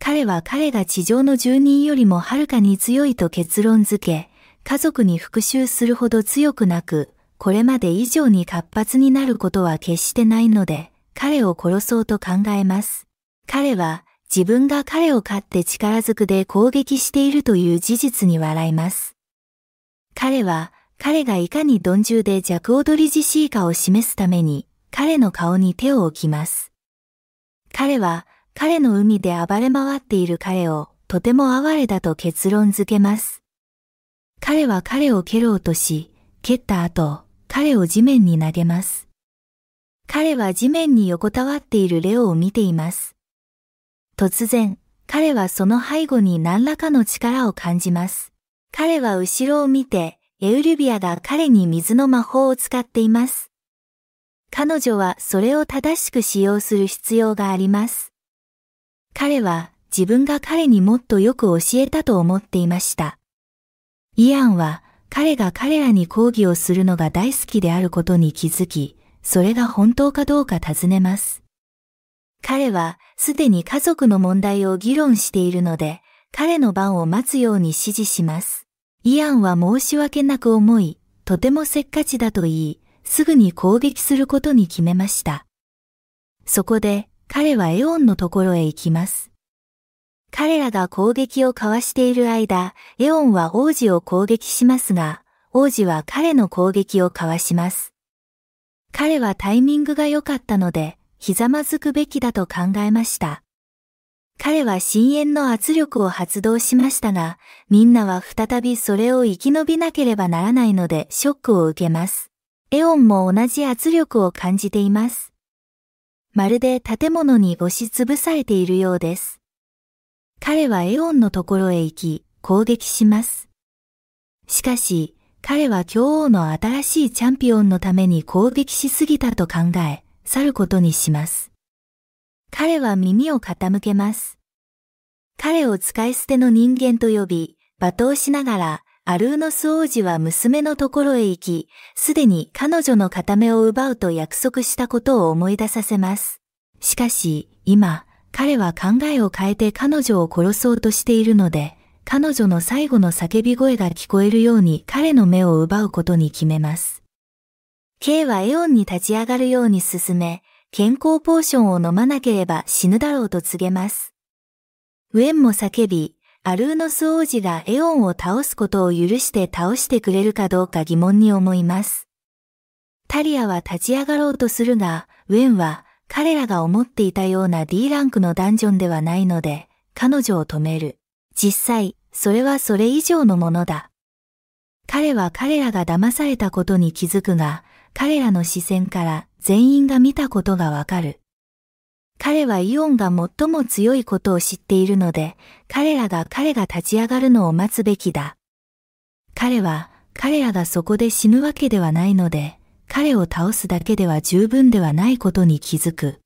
彼は彼が地上の住人よりもはるかに強いと結論づけ、家族に復讐するほど強くなく、これまで以上に活発になることは決してないので、彼を殺そうと考えます。彼は自分が彼を飼って力ずくで攻撃しているという事実に笑います。彼は彼がいかに鈍重で弱踊りじしいかを示すために彼の顔に手を置きます。彼は彼の海で暴れ回っている彼をとても哀れだと結論づけます。彼は彼を蹴ろうとし、蹴った後、彼を地面に投げます。彼は地面に横たわっているレオを見ています。突然、彼はその背後に何らかの力を感じます。彼は後ろを見て、エウルビアが彼に水の魔法を使っています。彼女はそれを正しく使用する必要があります。彼は自分が彼にもっとよく教えたと思っていました。イアンは彼が彼らに抗議をするのが大好きであることに気づき、それが本当かどうか尋ねます。彼はすでに家族の問題を議論しているので、彼の番を待つように指示します。イアンは申し訳なく思い、とてもせっかちだと言い、すぐに攻撃することに決めました。そこで彼はエオンのところへ行きます。彼らが攻撃を交わしている間、エオンは王子を攻撃しますが、王子は彼の攻撃を交わします。彼はタイミングが良かったので、ひざまずくべきだと考えました。彼は深淵の圧力を発動しましたが、みんなは再びそれを生き延びなければならないのでショックを受けます。エオンも同じ圧力を感じています。まるで建物に押しつぶされているようです。彼はエオンのところへ行き、攻撃します。しかし、彼は今王の新しいチャンピオンのために攻撃しすぎたと考え、去ることにします。彼は耳を傾けます。彼を使い捨ての人間と呼び、罵倒しながら、アルーノス王子は娘のところへ行き、すでに彼女の片目を奪うと約束したことを思い出させます。しかし、今、彼は考えを変えて彼女を殺そうとしているので、彼女の最後の叫び声が聞こえるように彼の目を奪うことに決めます。K はエオンに立ち上がるように進め、健康ポーションを飲まなければ死ぬだろうと告げます。ウェンも叫び、アルーノス王子がエオンを倒すことを許して倒してくれるかどうか疑問に思います。タリアは立ち上がろうとするが、ウェンは彼らが思っていたような D ランクのダンジョンではないので、彼女を止める。実際、それはそれ以上のものだ。彼は彼らが騙されたことに気づくが、彼らの視線から全員が見たことがわかる。彼はイオンが最も強いことを知っているので、彼らが彼が立ち上がるのを待つべきだ。彼は彼らがそこで死ぬわけではないので、彼を倒すだけでは十分ではないことに気づく。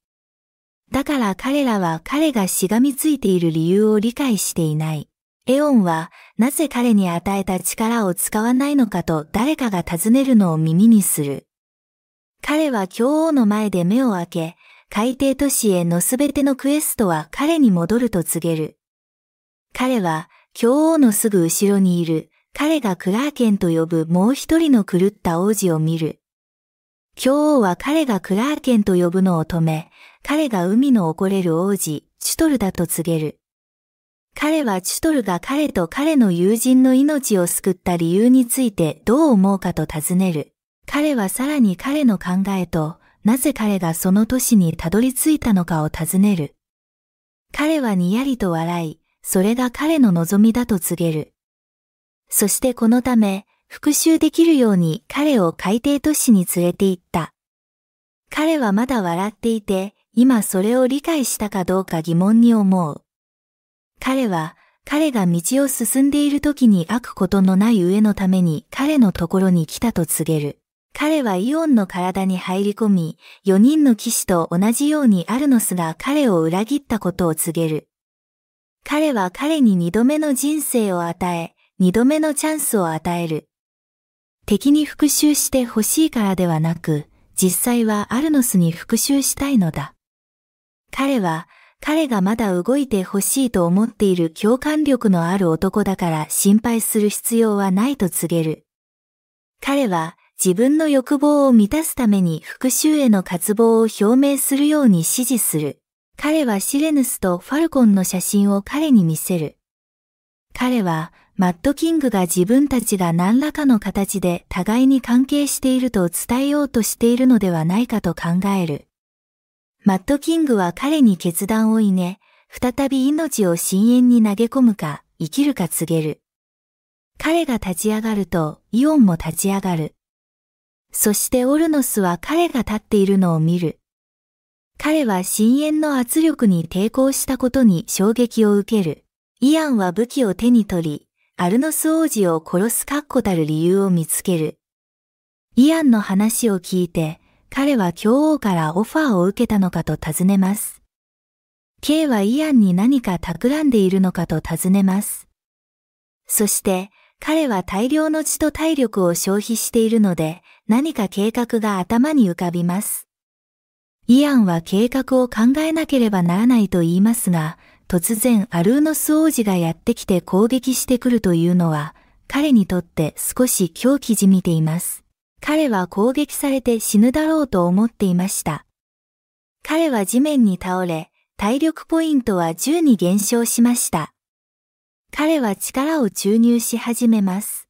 だから彼らは彼がしがみついている理由を理解していない。エオンはなぜ彼に与えた力を使わないのかと誰かが尋ねるのを耳にする。彼は教王の前で目を開け、海底都市へのすべてのクエストは彼に戻ると告げる。彼は、教王のすぐ後ろにいる、彼がクラーケンと呼ぶもう一人の狂った王子を見る。教王は彼がクラーケンと呼ぶのを止め、彼が海の怒れる王子、チュトルだと告げる。彼はチュトルが彼と彼の友人の命を救った理由についてどう思うかと尋ねる。彼はさらに彼の考えと、なぜ彼がその都市にたどり着いたのかを尋ねる。彼はにやりと笑い、それが彼の望みだと告げる。そしてこのため、復讐できるように彼を海底都市に連れて行った。彼はまだ笑っていて、今それを理解したかどうか疑問に思う。彼は、彼が道を進んでいる時に悪ことのない上のために彼のところに来たと告げる。彼はイオンの体に入り込み、4人の騎士と同じようにアルノスが彼を裏切ったことを告げる。彼は彼に二度目の人生を与え、二度目のチャンスを与える。敵に復讐して欲しいからではなく、実際はアルノスに復讐したいのだ。彼は、彼がまだ動いて欲しいと思っている共感力のある男だから心配する必要はないと告げる。彼は、自分の欲望を満たすために復讐への渇望を表明するように指示する。彼はシレヌスとファルコンの写真を彼に見せる。彼は、マッドキングが自分たちが何らかの形で互いに関係していると伝えようとしているのではないかと考える。マッドキングは彼に決断をいね、再び命を深淵に投げ込むか、生きるか告げる。彼が立ち上がると、イオンも立ち上がる。そしてオルノスは彼が立っているのを見る。彼は深淵の圧力に抵抗したことに衝撃を受ける。イアンは武器を手に取り、アルノス王子を殺す確固たる理由を見つける。イアンの話を聞いて、彼は教王からオファーを受けたのかと尋ねます。K はイアンに何か企んでいるのかと尋ねます。そして、彼は大量の血と体力を消費しているので、何か計画が頭に浮かびます。イアンは計画を考えなければならないと言いますが、突然アルーノス王子がやってきて攻撃してくるというのは、彼にとって少し狂気じみています。彼は攻撃されて死ぬだろうと思っていました。彼は地面に倒れ、体力ポイントは10に減少しました。彼は力を注入し始めます。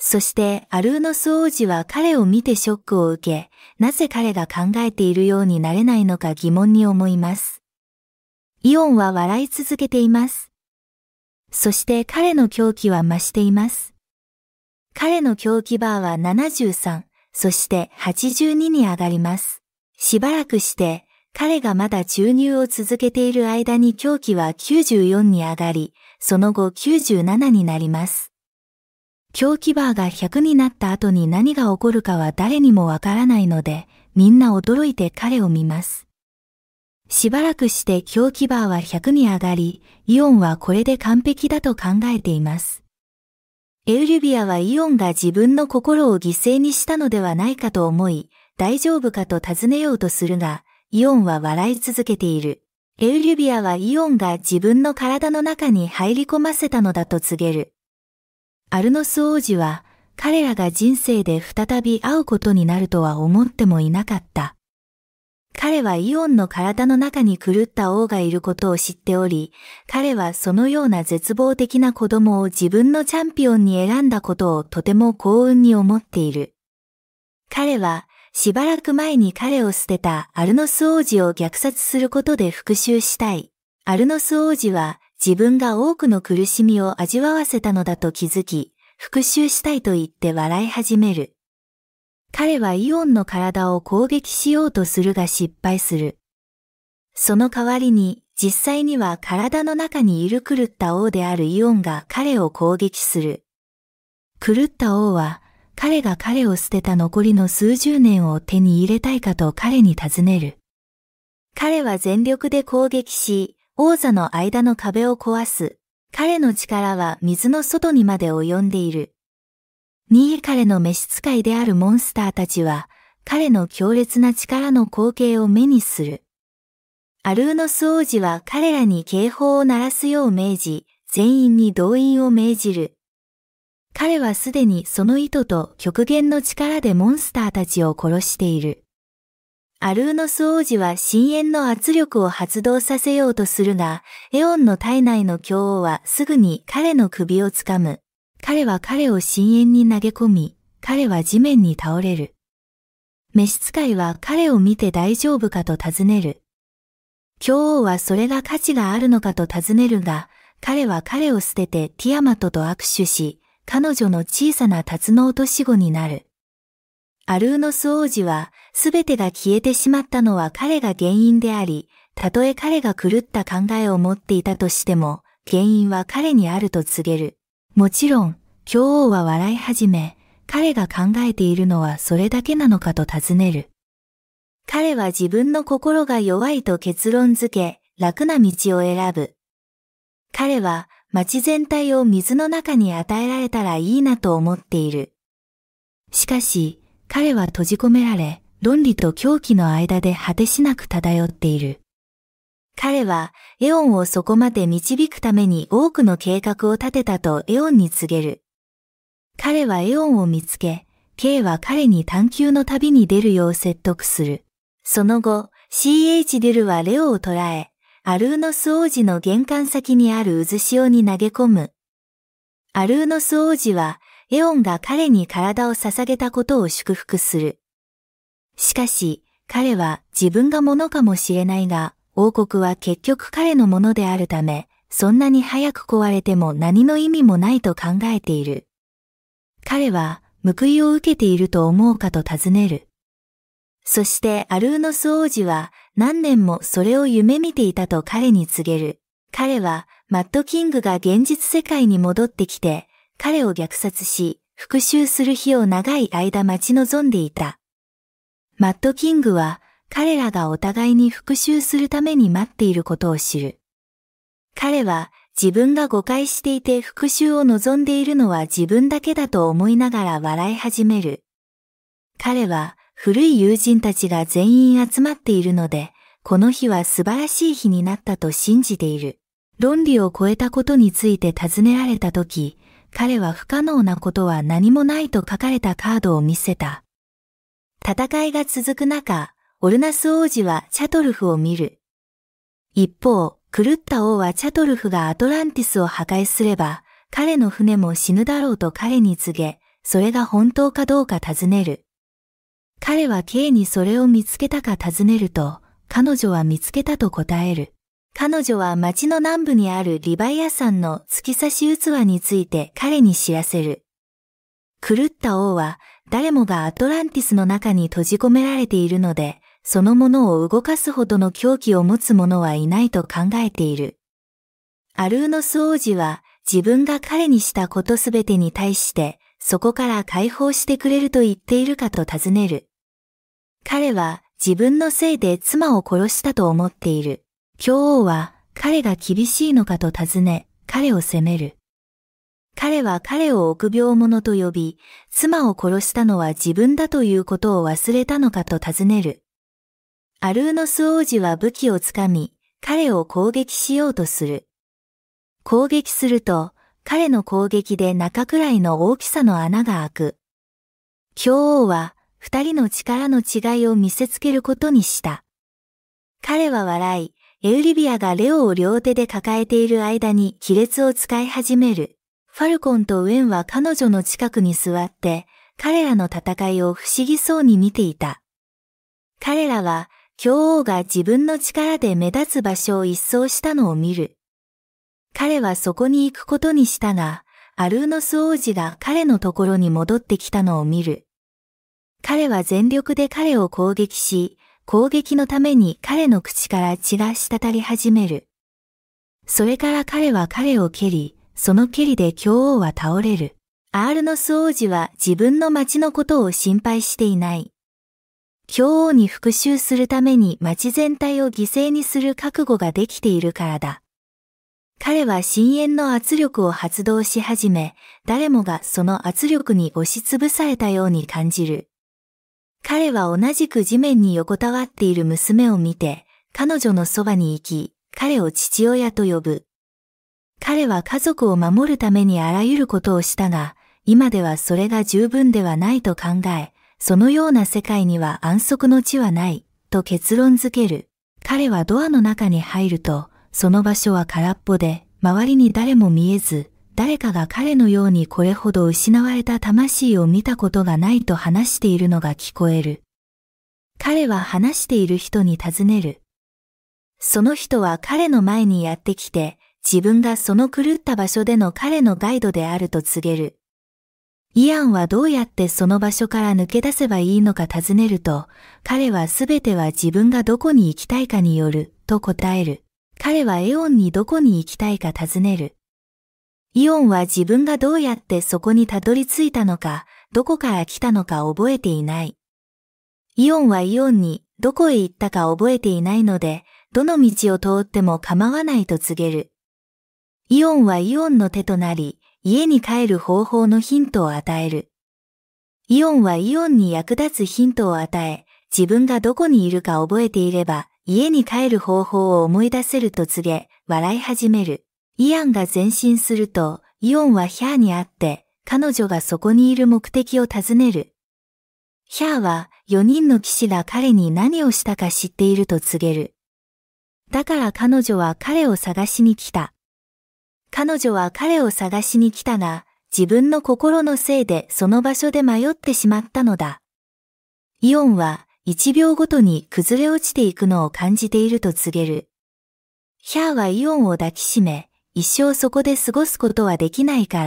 そしてアルーノス王子は彼を見てショックを受け、なぜ彼が考えているようになれないのか疑問に思います。イオンは笑い続けています。そして彼の狂気は増しています。彼の狂気バーは73、そして82に上がります。しばらくして、彼がまだ注入を続けている間に狂気は94に上がり、その後97になります。狂気バーが100になった後に何が起こるかは誰にもわからないので、みんな驚いて彼を見ます。しばらくして狂気バーは100に上がり、イオンはこれで完璧だと考えています。エウリュビアはイオンが自分の心を犠牲にしたのではないかと思い、大丈夫かと尋ねようとするが、イオンは笑い続けている。エウリュビアはイオンが自分の体の中に入り込ませたのだと告げる。アルノス王子は彼らが人生で再び会うことになるとは思ってもいなかった。彼はイオンの体の中に狂った王がいることを知っており、彼はそのような絶望的な子供を自分のチャンピオンに選んだことをとても幸運に思っている。彼はしばらく前に彼を捨てたアルノス王子を虐殺することで復讐したい。アルノス王子は自分が多くの苦しみを味わわせたのだと気づき、復讐したいと言って笑い始める。彼はイオンの体を攻撃しようとするが失敗する。その代わりに、実際には体の中にいる狂った王であるイオンが彼を攻撃する。狂った王は、彼が彼を捨てた残りの数十年を手に入れたいかと彼に尋ねる。彼は全力で攻撃し、王座の間の壁を壊す。彼の力は水の外にまで及んでいる。ニー彼の召使いであるモンスターたちは、彼の強烈な力の光景を目にする。アルーノス王子は彼らに警報を鳴らすよう命じ、全員に動員を命じる。彼はすでにその意図と極限の力でモンスターたちを殺している。アルーノス王子は深淵の圧力を発動させようとするが、エオンの体内の教王はすぐに彼の首をつかむ。彼は彼を深淵に投げ込み、彼は地面に倒れる。召使いは彼を見て大丈夫かと尋ねる。教王はそれが価値があるのかと尋ねるが、彼は彼を捨ててティアマトと握手し、彼女の小さなタツノオトシゴになる。アルーノス王子は、すべてが消えてしまったのは彼が原因であり、たとえ彼が狂った考えを持っていたとしても、原因は彼にあると告げる。もちろん、教王は笑い始め、彼が考えているのはそれだけなのかと尋ねる。彼は自分の心が弱いと結論づけ、楽な道を選ぶ。彼は街全体を水の中に与えられたらいいなと思っている。しかし、彼は閉じ込められ、論理と狂気の間で果てしなく漂っている。彼は、エオンをそこまで導くために多くの計画を立てたとエオンに告げる。彼はエオンを見つけ、K は彼に探求の旅に出るよう説得する。その後、CH デルはレオを捕らえ、アルーノス王子の玄関先にある渦潮に投げ込む。アルーノス王子はエオンが彼に体を捧げたことを祝福する。しかし、彼は自分がものかもしれないが、王国は結局彼のものであるため、そんなに早く壊れても何の意味もないと考えている。彼は、報いを受けていると思うかと尋ねる。そしてアルーノス王子は何年もそれを夢見ていたと彼に告げる。彼はマットキングが現実世界に戻ってきて彼を虐殺し、復讐する日を長い間待ち望んでいた。マット・キングは彼らがお互いに復讐するために待っていることを知る。彼は自分が誤解していて復讐を望んでいるのは自分だけだと思いながら笑い始める。彼は古い友人たちが全員集まっているので、この日は素晴らしい日になったと信じている。論理を超えたことについて尋ねられたとき、彼は不可能なことは何もないと書かれたカードを見せた。戦いが続く中、オルナス王子はチャトルフを見る。一方、狂った王はチャトルフがアトランティスを破壊すれば、彼の船も死ぬだろうと彼に告げ、それが本当かどうか尋ねる。彼は K にそれを見つけたか尋ねると、彼女は見つけたと答える。彼女は町の南部にあるリバイア山の突き刺し器について彼に知らせる。狂った王は誰もがアトランティスの中に閉じ込められているので、そのものを動かすほどの狂気を持つ者はいないと考えている。アルーノス王子は自分が彼にしたことすべてに対して、そこから解放してくれると言っているかと尋ねる。彼は自分のせいで妻を殺したと思っている。教王は彼が厳しいのかと尋ね、彼を責める。彼は彼を臆病者と呼び、妻を殺したのは自分だということを忘れたのかと尋ねる。アルーノス王子は武器をつかみ、彼を攻撃しようとする。攻撃すると、彼の攻撃で中くらいの大きさの穴が開く。教王は二人の力の違いを見せつけることにした。彼は笑い、エウリビアがレオを両手で抱えている間に亀裂を使い始める。ファルコンとウェンは彼女の近くに座って、彼らの戦いを不思議そうに見ていた。彼らは、教王が自分の力で目立つ場所を一掃したのを見る。彼はそこに行くことにしたが、アルーノス王子が彼のところに戻ってきたのを見る。彼は全力で彼を攻撃し、攻撃のために彼の口から血が滴り始める。それから彼は彼を蹴り、その蹴りで凶王は倒れる。アールノス王子は自分の町のことを心配していない。凶王に復讐するために町全体を犠牲にする覚悟ができているからだ。彼は深淵の圧力を発動し始め、誰もがその圧力に押しつぶされたように感じる。彼は同じく地面に横たわっている娘を見て、彼女のそばに行き、彼を父親と呼ぶ。彼は家族を守るためにあらゆることをしたが、今ではそれが十分ではないと考え、そのような世界には安息の地はない、と結論づける。彼はドアの中に入ると、その場所は空っぽで、周りに誰も見えず、誰かが彼のようにこれほど失われた魂を見たことがないと話しているのが聞こえる。彼は話している人に尋ねる。その人は彼の前にやってきて、自分がその狂った場所での彼のガイドであると告げる。イアンはどうやってその場所から抜け出せばいいのか尋ねると、彼はすべては自分がどこに行きたいかによる、と答える。彼はエオンにどこに行きたいか尋ねる。イオンは自分がどうやってそこにたどり着いたのか、どこから来たのか覚えていない。イオンはイオンにどこへ行ったか覚えていないので、どの道を通っても構わないと告げる。イオンはイオンの手となり、家に帰る方法のヒントを与える。イオンはイオンに役立つヒントを与え、自分がどこにいるか覚えていれば、家に帰る方法を思い出せると告げ、笑い始める。イアンが前進すると、イオンはヒャーに会って、彼女がそこにいる目的を尋ねる。ヒャーは、4人の騎士が彼に何をしたか知っていると告げる。だから彼女は彼を探しに来た。彼女は彼を探しに来たが、自分の心のせいでその場所で迷ってしまったのだ。イオンは一秒ごとに崩れ落ちていくのを感じていると告げる。ヒャーはイオンを抱きしめ、一生そこで過ごすことはできないか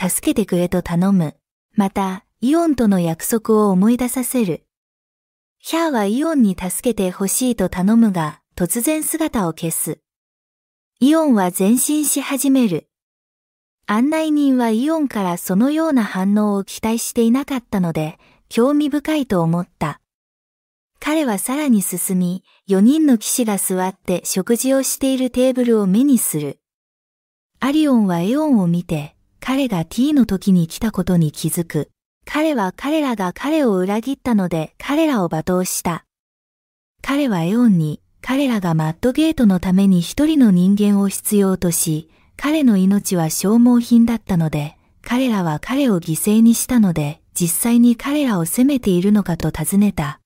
ら助けてくれと頼む。また、イオンとの約束を思い出させる。ヒャーはイオンに助けてほしいと頼むが、突然姿を消す。イオンは前進し始める。案内人はイオンからそのような反応を期待していなかったので、興味深いと思った。彼はさらに進み、4人の騎士が座って食事をしているテーブルを目にする。アリオンはエオンを見て、彼が T の時に来たことに気づく。彼は彼らが彼を裏切ったので彼らを罵倒した。彼はエオンに、彼らがマッドゲートのために一人の人間を必要とし、彼の命は消耗品だったので、彼らは彼を犠牲にしたので、実際に彼らを責めているのかと尋ねた。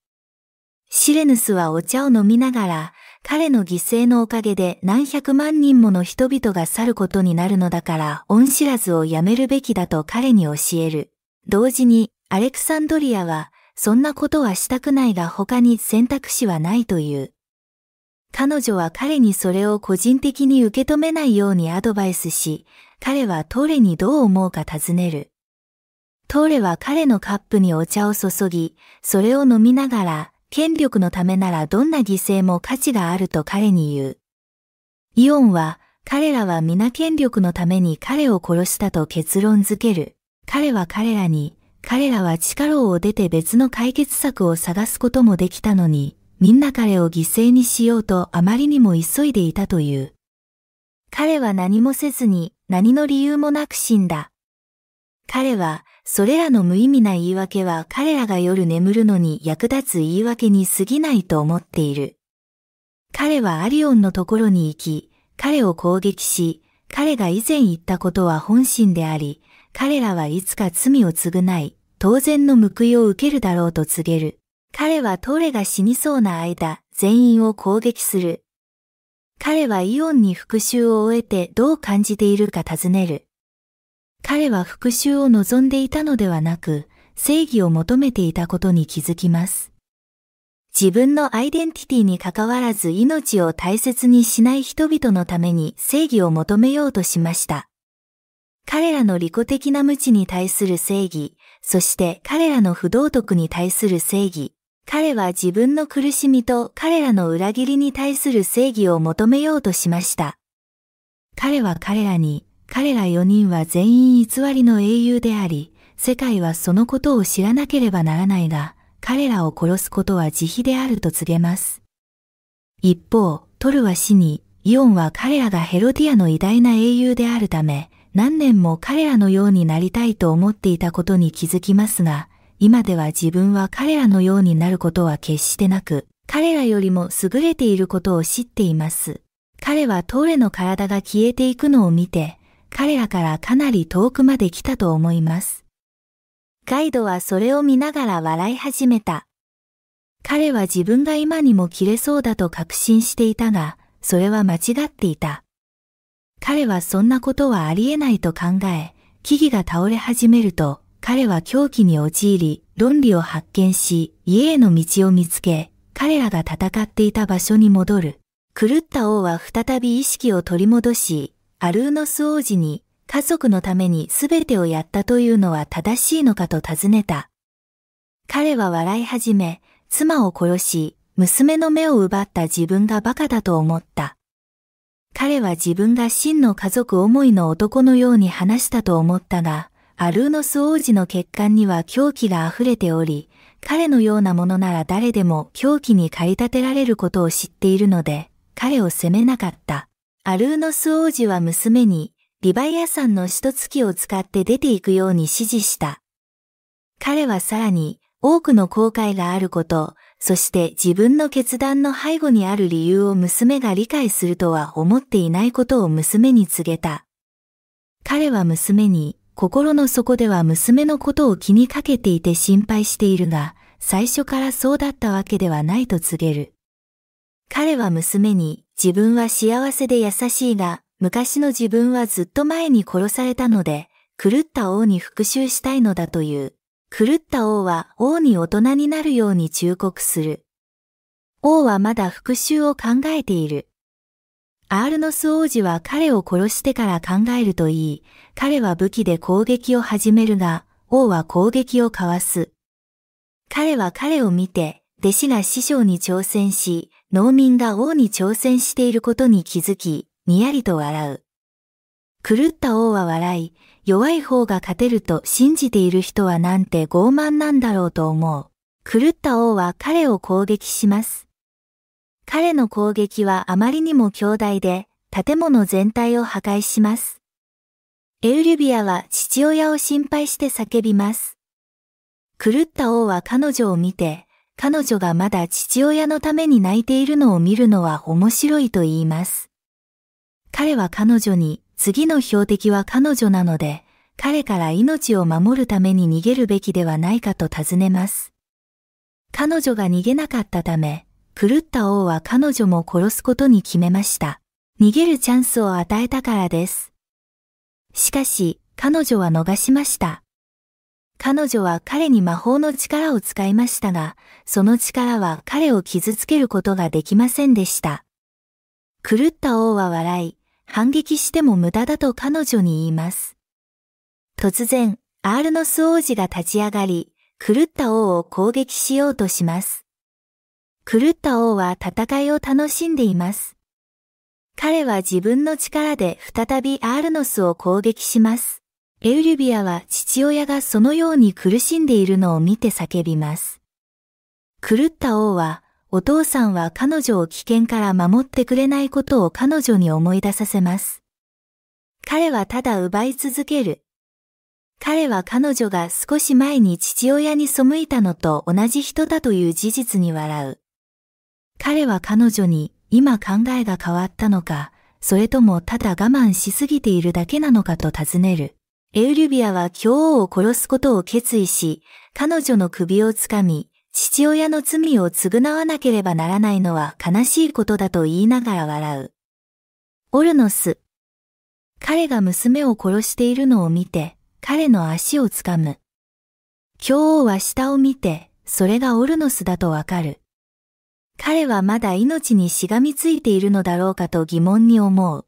シレヌスはお茶を飲みながら、彼の犠牲のおかげで何百万人もの人々が去ることになるのだから恩知らずをやめるべきだと彼に教える。同時に、アレクサンドリアは、そんなことはしたくないが他に選択肢はないという。彼女は彼にそれを個人的に受け止めないようにアドバイスし、彼はトーレにどう思うか尋ねる。トーレは彼のカップにお茶を注ぎ、それを飲みながら権力のためならどんな犠牲も価値があると彼に言う。イオンは、彼らは皆権力のために彼を殺したと結論づける。彼は彼らに、彼らは力を出て別の解決策を探すこともできたのに、みんな彼を犠牲にしようとあまりにも急いでいたという。彼は何もせずに何の理由もなく死んだ。彼はそれらの無意味な言い訳は彼らが夜眠るのに役立つ言い訳に過ぎないと思っている。彼はアリオンのところに行き、彼を攻撃し、彼が以前言ったことは本心であり、彼らはいつか罪を償い、当然の報いを受けるだろうと告げる。彼はトレが死にそうな間、全員を攻撃する。彼はイオンに復讐を終えてどう感じているか尋ねる。彼は復讐を望んでいたのではなく、正義を求めていたことに気づきます。自分のアイデンティティに関わらず命を大切にしない人々のために正義を求めようとしました。彼らの利己的な無知に対する正義、そして彼らの不道徳に対する正義、彼は自分の苦しみと彼らの裏切りに対する正義を求めようとしました。彼は彼らに彼ら4人は全員偽りの英雄であり、世界はそのことを知らなければならないが、彼らを殺すことは慈悲であると告げます。一方、トルは死に、イオンは彼らがヘロディアの偉大な英雄であるため、何年も彼らのようになりたいと思っていたことに気づきますが、今では自分は彼らのようになることは決してなく、彼らよりも優れていることを知っています。彼はトーレの体が消えていくのを見て、彼らからかなり遠くまで来たと思います。ガイドはそれを見ながら笑い始めた。彼は自分が今にも切れそうだと確信していたが、それは間違っていた。彼はそんなことはありえないと考え、木々が倒れ始めると、彼は狂気に陥り、論理を発見し、家への道を見つけ、彼らが戦っていた場所に戻る。狂った王は再び意識を取り戻し、アルーノス王子に家族のために全てをやったというのは正しいのかと尋ねた。彼は笑い始め、妻を殺し、娘の目を奪った自分が馬鹿だと思った。彼は自分が真の家族思いの男のように話したと思ったが、アルーノス王子の血管には狂気が溢れており、彼のようなものなら誰でも狂気に駆り立てられることを知っているので、彼を責めなかった。アルーノス王子は娘にリバイア山の一月を使って出ていくように指示した。彼はさらに多くの後悔があること、そして自分の決断の背後にある理由を娘が理解するとは思っていないことを娘に告げた。彼は娘に心の底では娘のことを気にかけていて心配しているが、最初からそうだったわけではないと告げる。彼は娘に自分は幸せで優しいが、昔の自分はずっと前に殺されたので、狂った王に復讐したいのだという。狂った王は王に大人になるように忠告する。王はまだ復讐を考えている。アールノス王子は彼を殺してから考えるといい、彼は武器で攻撃を始めるが、王は攻撃をかわす。彼は彼を見て、弟子が師匠に挑戦し、農民が王に挑戦していることに気づき、にやりと笑う。狂った王は笑い、弱い方が勝てると信じている人はなんて傲慢なんだろうと思う。狂った王は彼を攻撃します。彼の攻撃はあまりにも強大で、建物全体を破壊します。エウリュビアは父親を心配して叫びます。狂った王は彼女を見て、彼女がまだ父親のために泣いているのを見るのは面白いと言います。彼は彼女に、次の標的は彼女なので、彼から命を守るために逃げるべきではないかと尋ねます。彼女が逃げなかったため、狂った王は彼女も殺すことに決めました。逃げるチャンスを与えたからです。しかし、彼女は逃しました。彼女は彼に魔法の力を使いましたが、その力は彼を傷つけることができませんでした。狂った王は笑い、反撃しても無駄だと彼女に言います。突然、アールノス王子が立ち上がり、狂った王を攻撃しようとします。狂った王は戦いを楽しんでいます。彼は自分の力で再びアールノスを攻撃します。エウリュビアは父親がそのように苦しんでいるのを見て叫びます。狂った王は、お父さんは彼女を危険から守ってくれないことを彼女に思い出させます。彼はただ奪い続ける。彼は彼女が少し前に父親に背いたのと同じ人だという事実に笑う。彼は彼女に今考えが変わったのか、それともただ我慢しすぎているだけなのかと尋ねる。エウリュビアは教王を殺すことを決意し、彼女の首をつかみ、父親の罪を償わなければならないのは悲しいことだと言いながら笑う。オルノス。彼が娘を殺しているのを見て、彼の足をつかむ。教王は下を見て、それがオルノスだとわかる。彼はまだ命にしがみついているのだろうかと疑問に思う。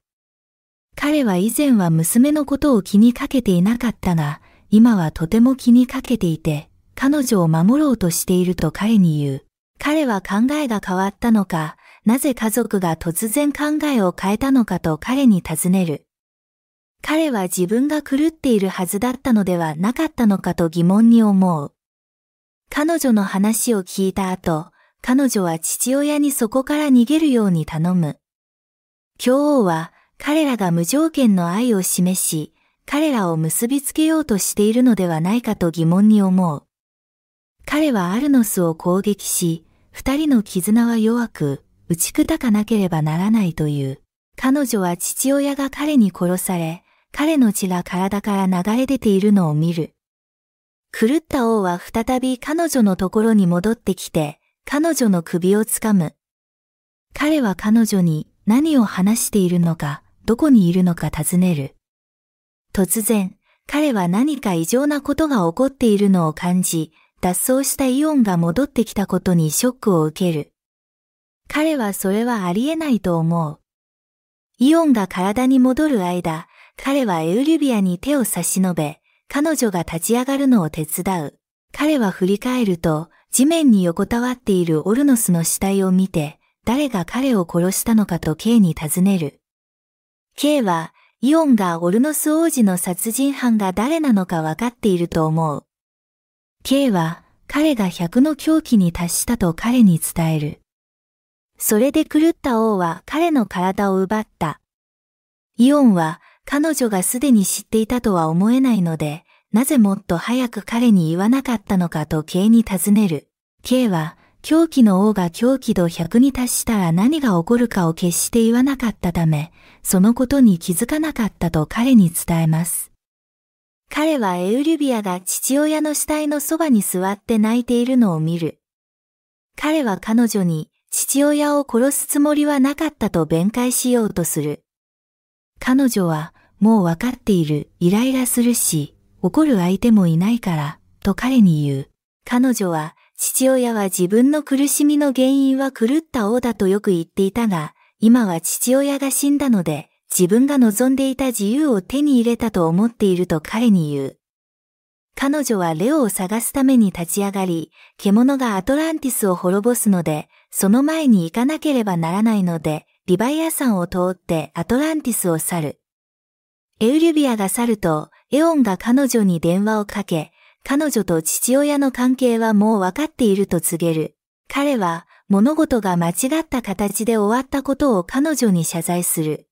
彼は以前は娘のことを気にかけていなかったが、今はとても気にかけていて、彼女を守ろうとしていると彼に言う。彼は考えが変わったのか、なぜ家族が突然考えを変えたのかと彼に尋ねる。彼は自分が狂っているはずだったのではなかったのかと疑問に思う。彼女の話を聞いた後、彼女は父親にそこから逃げるように頼む。教王は彼らが無条件の愛を示し、彼らを結びつけようとしているのではないかと疑問に思う。彼はアルノスを攻撃し、二人の絆は弱く、打ち砕かなければならないという。彼女は父親が彼に殺され、彼の血が体から流れ出ているのを見る。狂った王は再び彼女のところに戻ってきて、彼女の首をつかむ。彼は彼女に何を話しているのか、どこにいるのか尋ねる。突然、彼は何か異常なことが起こっているのを感じ、脱走したイオンが戻ってきたことにショックを受ける。彼はそれはありえないと思う。イオンが体に戻る間、彼はエウリュビアに手を差し伸べ、彼女が立ち上がるのを手伝う。彼は振り返ると、地面に横たわっているオルノスの死体を見て、誰が彼を殺したのかと K に尋ねる。K は、イオンがオルノス王子の殺人犯が誰なのかわかっていると思う。K は、彼が100の狂気に達したと彼に伝える。それで狂った王は彼の体を奪った。イオンは、彼女がすでに知っていたとは思えないので、なぜもっと早く彼に言わなかったのかと K に尋ねる。K は、狂気の王が狂気度100に達したら何が起こるかを決して言わなかったため、そのことに気づかなかったと彼に伝えます。彼はエウリュビアが父親の死体のそばに座って泣いているのを見る。彼は彼女に父親を殺すつもりはなかったと弁解しようとする。彼女はもうわかっている、イライラするし、怒る相手もいないから、と彼に言う。彼女は父親は自分の苦しみの原因は狂った王だとよく言っていたが、今は父親が死んだので、自分が望んでいた自由を手に入れたと思っていると彼に言う。彼女はレオを探すために立ち上がり、獣がアトランティスを滅ぼすので、その前に行かなければならないので、リバイア山を通ってアトランティスを去る。エウリュビアが去ると、エオンが彼女に電話をかけ、彼女と父親の関係はもうわかっていると告げる。彼は物事が間違った形で終わったことを彼女に謝罪する。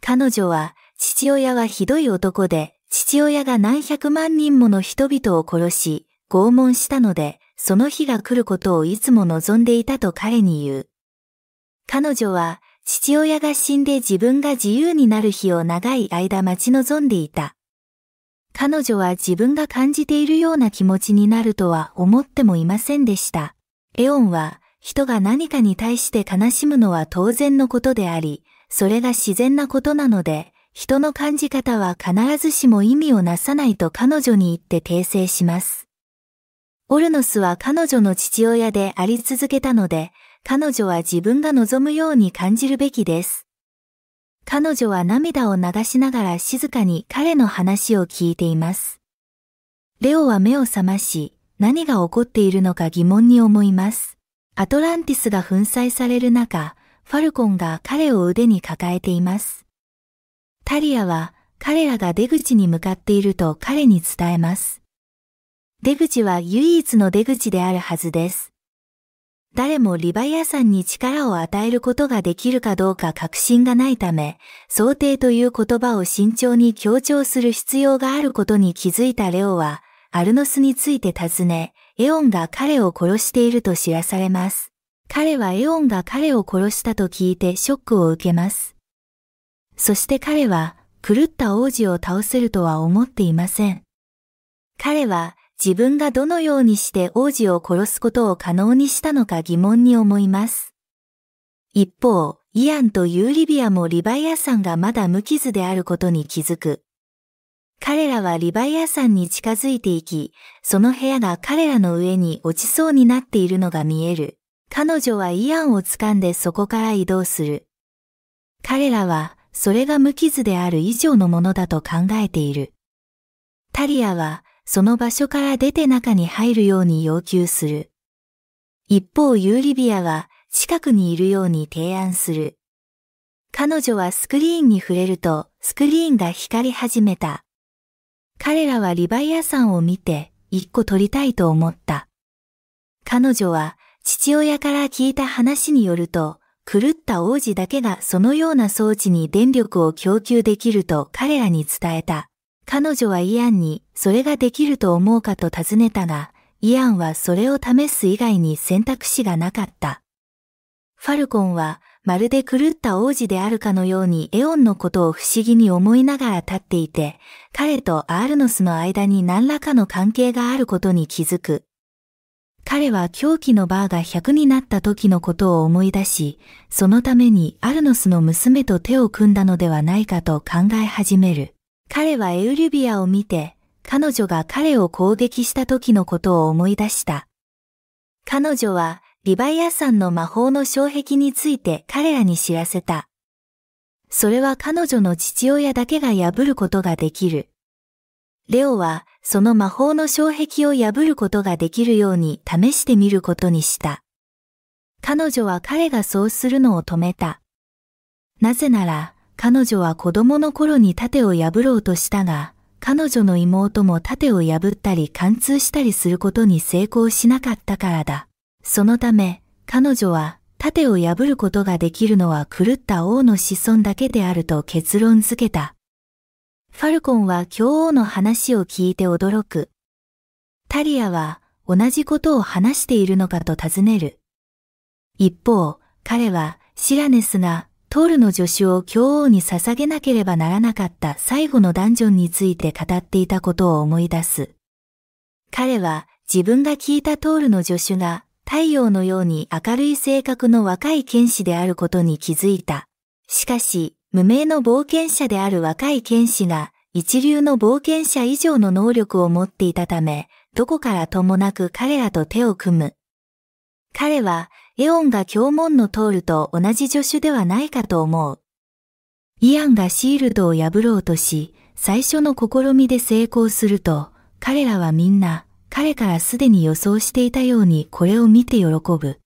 彼女は父親はひどい男で、父親が何百万人もの人々を殺し、拷問したので、その日が来ることをいつも望んでいたと彼に言う。彼女は父親が死んで自分が自由になる日を長い間待ち望んでいた。彼女は自分が感じているような気持ちになるとは思ってもいませんでした。エオンは、人が何かに対して悲しむのは当然のことであり、それが自然なことなので、人の感じ方は必ずしも意味をなさないと彼女に言って訂正します。オルノスは彼女の父親であり続けたので、彼女は自分が望むように感じるべきです。彼女は涙を流しながら静かに彼の話を聞いています。レオは目を覚まし、何が起こっているのか疑問に思います。アトランティスが粉砕される中、ファルコンが彼を腕に抱えています。タリアは彼らが出口に向かっていると彼に伝えます。出口は唯一の出口であるはずです。誰もリバイアさんに力を与えることができるかどうか確信がないため、想定という言葉を慎重に強調する必要があることに気づいたレオは、アルノスについて尋ね、エオンが彼を殺していると知らされます。彼はエオンが彼を殺したと聞いてショックを受けます。そして彼は、狂った王子を倒せるとは思っていません。彼は、自分がどのようにして王子を殺すことを可能にしたのか疑問に思います。一方、イアンとユーリビアもリバイアさんがまだ無傷であることに気づく。彼らはリバイアさんに近づいていき、その部屋が彼らの上に落ちそうになっているのが見える。彼女はイアンを掴んでそこから移動する。彼らは、それが無傷である以上のものだと考えている。タリアは、その場所から出て中に入るように要求する。一方ユーリビアは近くにいるように提案する。彼女はスクリーンに触れるとスクリーンが光り始めた。彼らはリバイアさんを見て一個撮りたいと思った。彼女は父親から聞いた話によると、狂った王子だけがそのような装置に電力を供給できると彼らに伝えた。彼女はイアンにそれができると思うかと尋ねたが、イアンはそれを試す以外に選択肢がなかった。ファルコンは、まるで狂った王子であるかのようにエオンのことを不思議に思いながら立っていて、彼とアールノスの間に何らかの関係があることに気づく。彼は狂気のバーが100になった時のことを思い出し、そのためにアルノスの娘と手を組んだのではないかと考え始める。彼はエウリュビアを見て、彼女が彼を攻撃した時のことを思い出した。彼女はリヴァイアさんの魔法の障壁について彼らに知らせた。それは彼女の父親だけが破ることができる。レオはその魔法の障壁を破ることができるように試してみることにした。彼女は彼がそうするのを止めた。なぜなら、彼女は子供の頃に盾を破ろうとしたが、彼女の妹も盾を破ったり貫通したりすることに成功しなかったからだ。そのため、彼女は盾を破ることができるのは狂った王の子孫だけであると結論づけた。ファルコンは教王の話を聞いて驚く。タリアは同じことを話しているのかと尋ねる。一方、彼はシラネスがトールの助手を教王に捧げなければならなかった最後のダンジョンについて語っていたことを思い出す。彼は自分が聞いたトールの助手が太陽のように明るい性格の若い剣士であることに気づいた。しかし、無名の冒険者である若い剣士が一流の冒険者以上の能力を持っていたため、どこからともなく彼らと手を組む。彼はエオンが教門の通ると同じ助手ではないかと思う。イアンがシールドを破ろうとし、最初の試みで成功すると、彼らはみんな、彼からすでに予想していたようにこれを見て喜ぶ。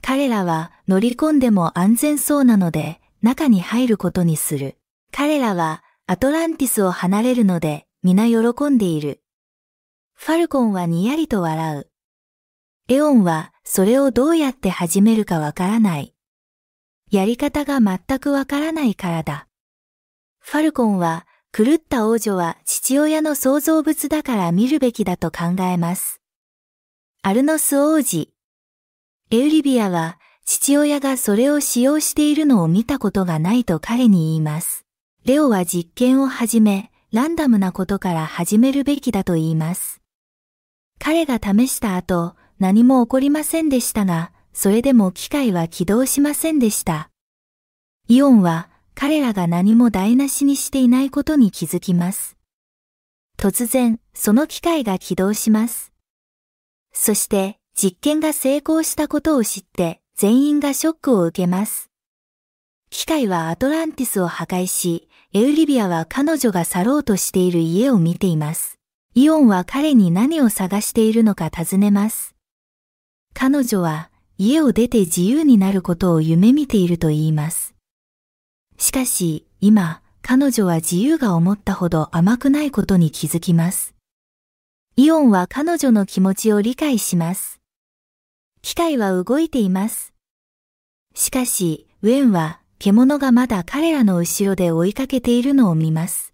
彼らは乗り込んでも安全そうなので、中に入ることにする。彼らはアトランティスを離れるので、皆喜んでいる。ファルコンはにやりと笑う。エオンはそれをどうやって始めるかわからない。やり方が全くわからないからだ。ファルコンは、狂った王女は父親の創造物だから見るべきだと考えます。アルノス王子。エウリビアは、父親がそれを使用しているのを見たことがないと彼に言います。レオは実験を始め、ランダムなことから始めるべきだと言います。彼が試した後、何も起こりませんでしたが、それでも機械は起動しませんでした。イオンは彼らが何も台無しにしていないことに気づきます。突然、その機械が起動します。そして、実験が成功したことを知って、全員がショックを受けます。機械はアトランティスを破壊し、エウリビアは彼女が去ろうとしている家を見ています。イオンは彼に何を探しているのか尋ねます。彼女は家を出て自由になることを夢見ていると言います。しかし、今、彼女は自由が思ったほど甘くないことに気づきます。イオンは彼女の気持ちを理解します。機械は動いています。しかし、ウェンは獣がまだ彼らの後ろで追いかけているのを見ます。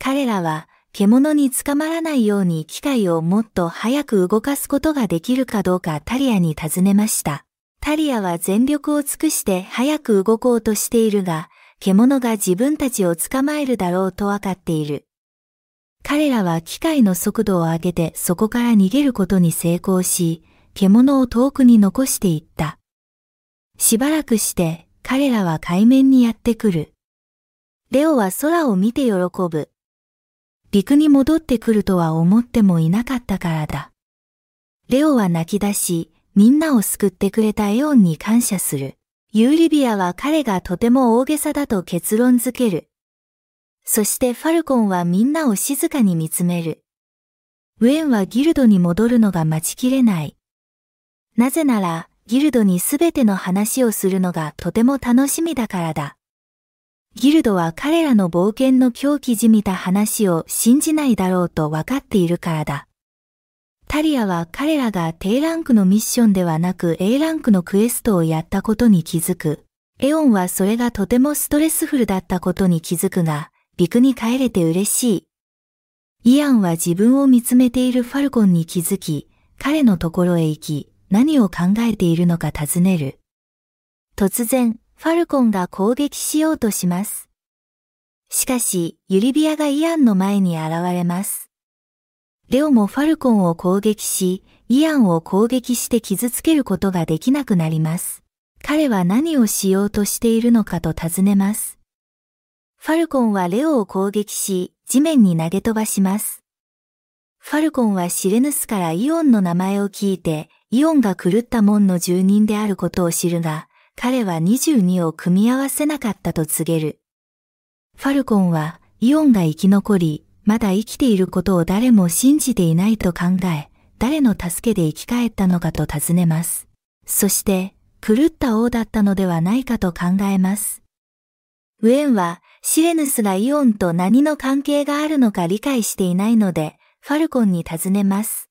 彼らは獣に捕まらないように機械をもっと早く動かすことができるかどうかタリアに尋ねました。タリアは全力を尽くして早く動こうとしているが、獣が自分たちを捕まえるだろうとわかっている。彼らは機械の速度を上げてそこから逃げることに成功し、獣を遠くに残していった。しばらくして彼らは海面にやってくる。レオは空を見て喜ぶ。陸に戻ってくるとは思ってもいなかったからだ。レオは泣き出し、みんなを救ってくれたエオンに感謝する。ユーリビアは彼がとても大げさだと結論づける。そしてファルコンはみんなを静かに見つめる。ウェンはギルドに戻るのが待ちきれない。なぜなら、ギルドにすべての話をするのがとても楽しみだからだ。ギルドは彼らの冒険の狂気じみた話を信じないだろうと分かっているからだ。タリアは彼らが低ランクのミッションではなく A ランクのクエストをやったことに気づく。エオンはそれがとてもストレスフルだったことに気づくが、ビクに帰れて嬉しい。イアンは自分を見つめているファルコンに気づき、彼のところへ行き、何を考えているのか尋ねる。突然、ファルコンが攻撃しようとします。しかし、ユリビアがイアンの前に現れます。レオもファルコンを攻撃し、イアンを攻撃して傷つけることができなくなります。彼は何をしようとしているのかと尋ねます。ファルコンはレオを攻撃し、地面に投げ飛ばします。ファルコンはシレヌスからイオンの名前を聞いて、イオンが狂った門の住人であることを知るが、彼は22を組み合わせなかったと告げる。ファルコンはイオンが生き残り、まだ生きていることを誰も信じていないと考え、誰の助けで生き返ったのかと尋ねます。そして、狂った王だったのではないかと考えます。ウェンは、シレヌスがイオンと何の関係があるのか理解していないので、ファルコンに尋ねます。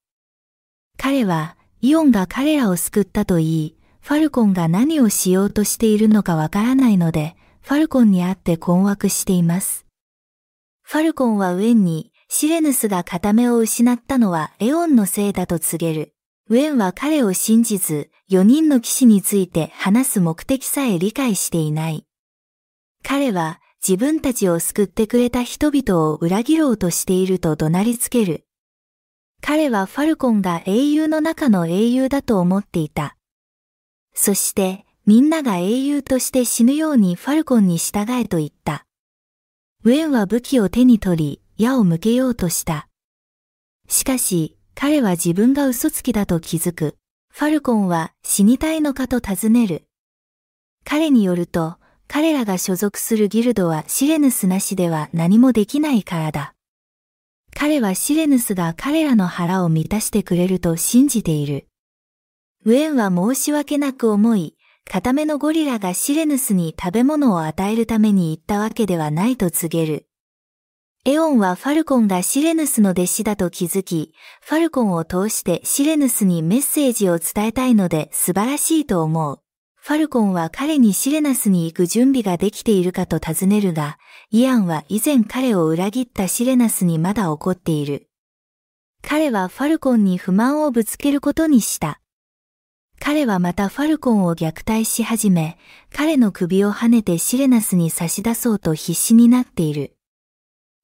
彼は、イオンが彼らを救ったと言い、ファルコンが何をしようとしているのかわからないので、ファルコンに会って困惑しています。ファルコンはウェンに、シレヌスが片目を失ったのはエオンのせいだと告げる。ウェンは彼を信じず、4人の騎士について話す目的さえ理解していない。彼は自分たちを救ってくれた人々を裏切ろうとしていると怒鳴りつける。彼はファルコンが英雄の中の英雄だと思っていた。そしてみんなが英雄として死ぬようにファルコンに従えと言った。ウェンは武器を手に取り、矢を向けようとした。しかし、彼は自分が嘘つきだと気づく。ファルコンは死にたいのかと尋ねる。彼によると、彼らが所属するギルドはシレヌスなしでは何もできないからだ。彼はシレヌスが彼らの腹を満たしてくれると信じている。ウェンは申し訳なく思い、固めのゴリラがシレヌスに食べ物を与えるために行ったわけではないと告げる。エオンはファルコンがシレヌスの弟子だと気づき、ファルコンを通してシレヌスにメッセージを伝えたいので素晴らしいと思う。ファルコンは彼にシレナスに行く準備ができているかと尋ねるが、イアンは以前彼を裏切ったシレナスにまだ怒っている。彼はファルコンに不満をぶつけることにした。彼はまたファルコンを虐待し始め、彼の首を跳ねてシレナスに差し出そうと必死になっている。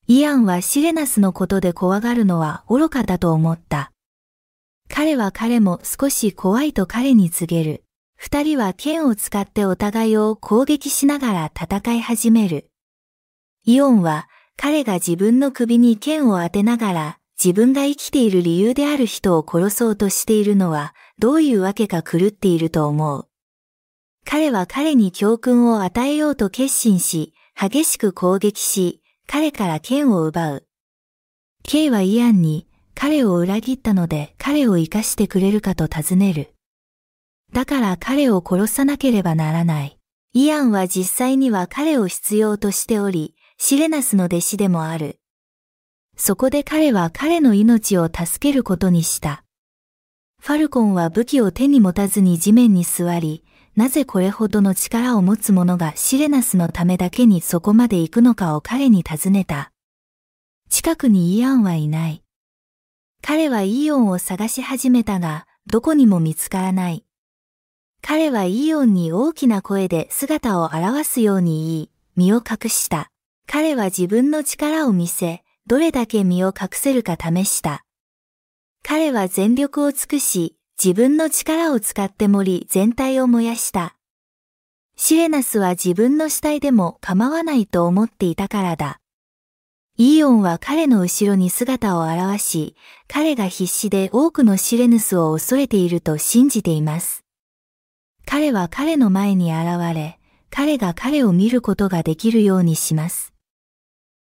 イアンはシレナスのことで怖がるのは愚かだと思った。彼は彼も少し怖いと彼に告げる。二人は剣を使ってお互いを攻撃しながら戦い始める。イオンは彼が自分の首に剣を当てながら自分が生きている理由である人を殺そうとしているのはどういうわけか狂っていると思う。彼は彼に教訓を与えようと決心し、激しく攻撃し、彼から剣を奪う。K はイアンに、彼を裏切ったので彼を生かしてくれるかと尋ねる。だから彼を殺さなければならない。イアンは実際には彼を必要としており、シレナスの弟子でもある。そこで彼は彼の命を助けることにした。ファルコンは武器を手に持たずに地面に座り、なぜこれほどの力を持つ者がシレナスのためだけにそこまで行くのかを彼に尋ねた。近くにイアンはいない。彼はイオンを探し始めたが、どこにも見つからない。彼はイオンに大きな声で姿を現すように言い、身を隠した。彼は自分の力を見せ、どれだけ身を隠せるか試した。彼は全力を尽くし、自分の力を使って森全体を燃やした。シレナスは自分の死体でも構わないと思っていたからだ。イーオンは彼の後ろに姿を現し、彼が必死で多くのシレヌスを恐れていると信じています。彼は彼の前に現れ、彼が彼を見ることができるようにします。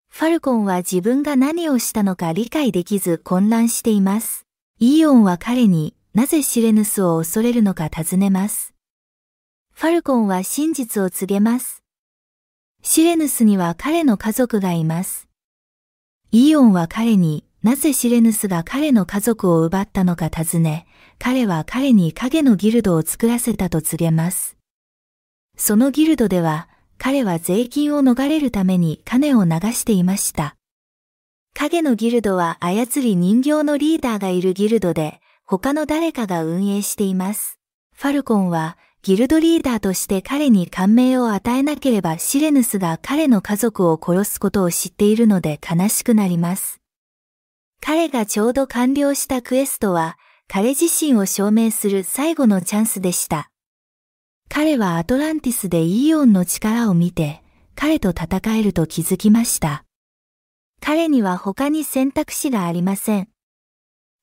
ファルコンは自分が何をしたのか理解できず混乱しています。イオンは彼になぜシレヌスを恐れるのか尋ねます。ファルコンは真実を告げます。シレヌスには彼の家族がいます。イオンは彼になぜシレヌスが彼の家族を奪ったのか尋ね、彼は彼に影のギルドを作らせたと告げます。そのギルドでは、彼は税金を逃れるために金を流していました。影のギルドは操り人形のリーダーがいるギルドで、他の誰かが運営しています。ファルコンは、ギルドリーダーとして彼に感銘を与えなければシレヌスが彼の家族を殺すことを知っているので悲しくなります。彼がちょうど完了したクエストは、彼自身を証明する最後のチャンスでした。彼はアトランティスでイーオンの力を見て、彼と戦えると気づきました。彼には他に選択肢がありません。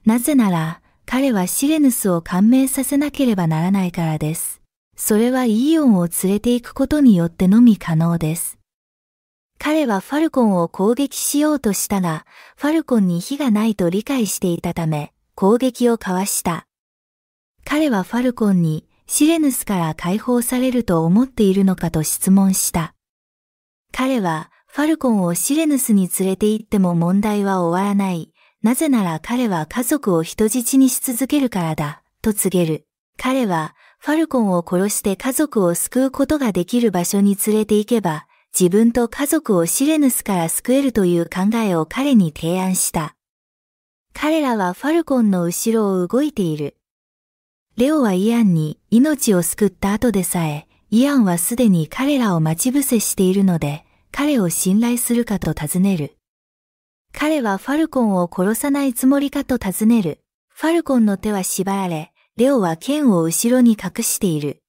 なぜなら、彼はシレヌスを感銘させなければならないからです。それはイーオンを連れて行くことによってのみ可能です。彼はファルコンを攻撃しようとしたが、ファルコンに火がないと理解していたため、攻撃をかわした。彼はファルコンに、シレヌスから解放されると思っているのかと質問した。彼は、ファルコンをシレヌスに連れて行っても問題は終わらない。なぜなら彼は家族を人質にし続けるからだ、と告げる。彼は、ファルコンを殺して家族を救うことができる場所に連れて行けば、自分と家族をシレヌスから救えるという考えを彼に提案した。彼らはファルコンの後ろを動いている。レオはイアンに命を救った後でさえ、イアンはすでに彼らを待ち伏せしているので、彼を信頼するかと尋ねる。彼はファルコンを殺さないつもりかと尋ねる。ファルコンの手は縛られ、レオは剣を後ろに隠している。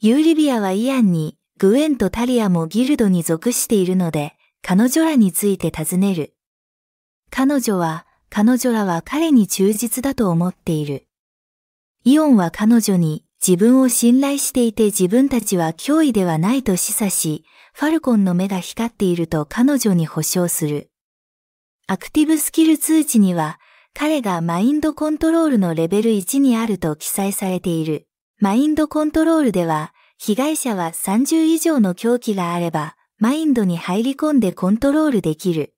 ユーリビアはイアンに、グエンとタリアもギルドに属しているので、彼女らについて尋ねる。彼女は、彼女らは彼に忠実だと思っている。イオンは彼女に自分を信頼していて自分たちは脅威ではないと示唆し、ファルコンの目が光っていると彼女に保証する。アクティブスキル通知には、彼がマインドコントロールのレベル1にあると記載されている。マインドコントロールでは、被害者は30以上の狂気があれば、マインドに入り込んでコントロールできる。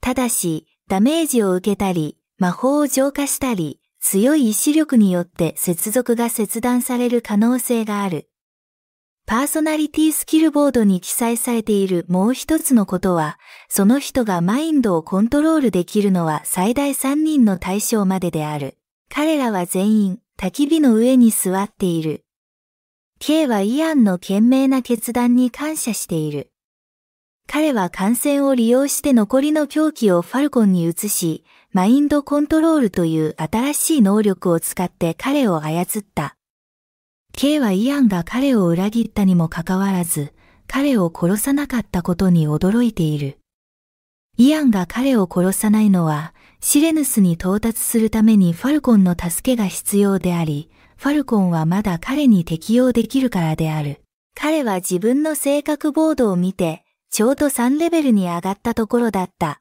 ただし、ダメージを受けたり、魔法を浄化したり、強い意志力によって接続が切断される可能性がある。パーソナリティスキルボードに記載されているもう一つのことは、その人がマインドをコントロールできるのは最大3人の対象までである。彼らは全員、焚き火の上に座っている。K はイアンの賢明な決断に感謝している。彼は感染を利用して残りの狂気をファルコンに移し、マインドコントロールという新しい能力を使って彼を操った。K はイアンが彼を裏切ったにもかかわらず、彼を殺さなかったことに驚いている。イアンが彼を殺さないのは、シレヌスに到達するためにファルコンの助けが必要であり、ファルコンはまだ彼に適用できるからである。彼は自分の性格ボードを見て、ちょうど3レベルに上がったところだった。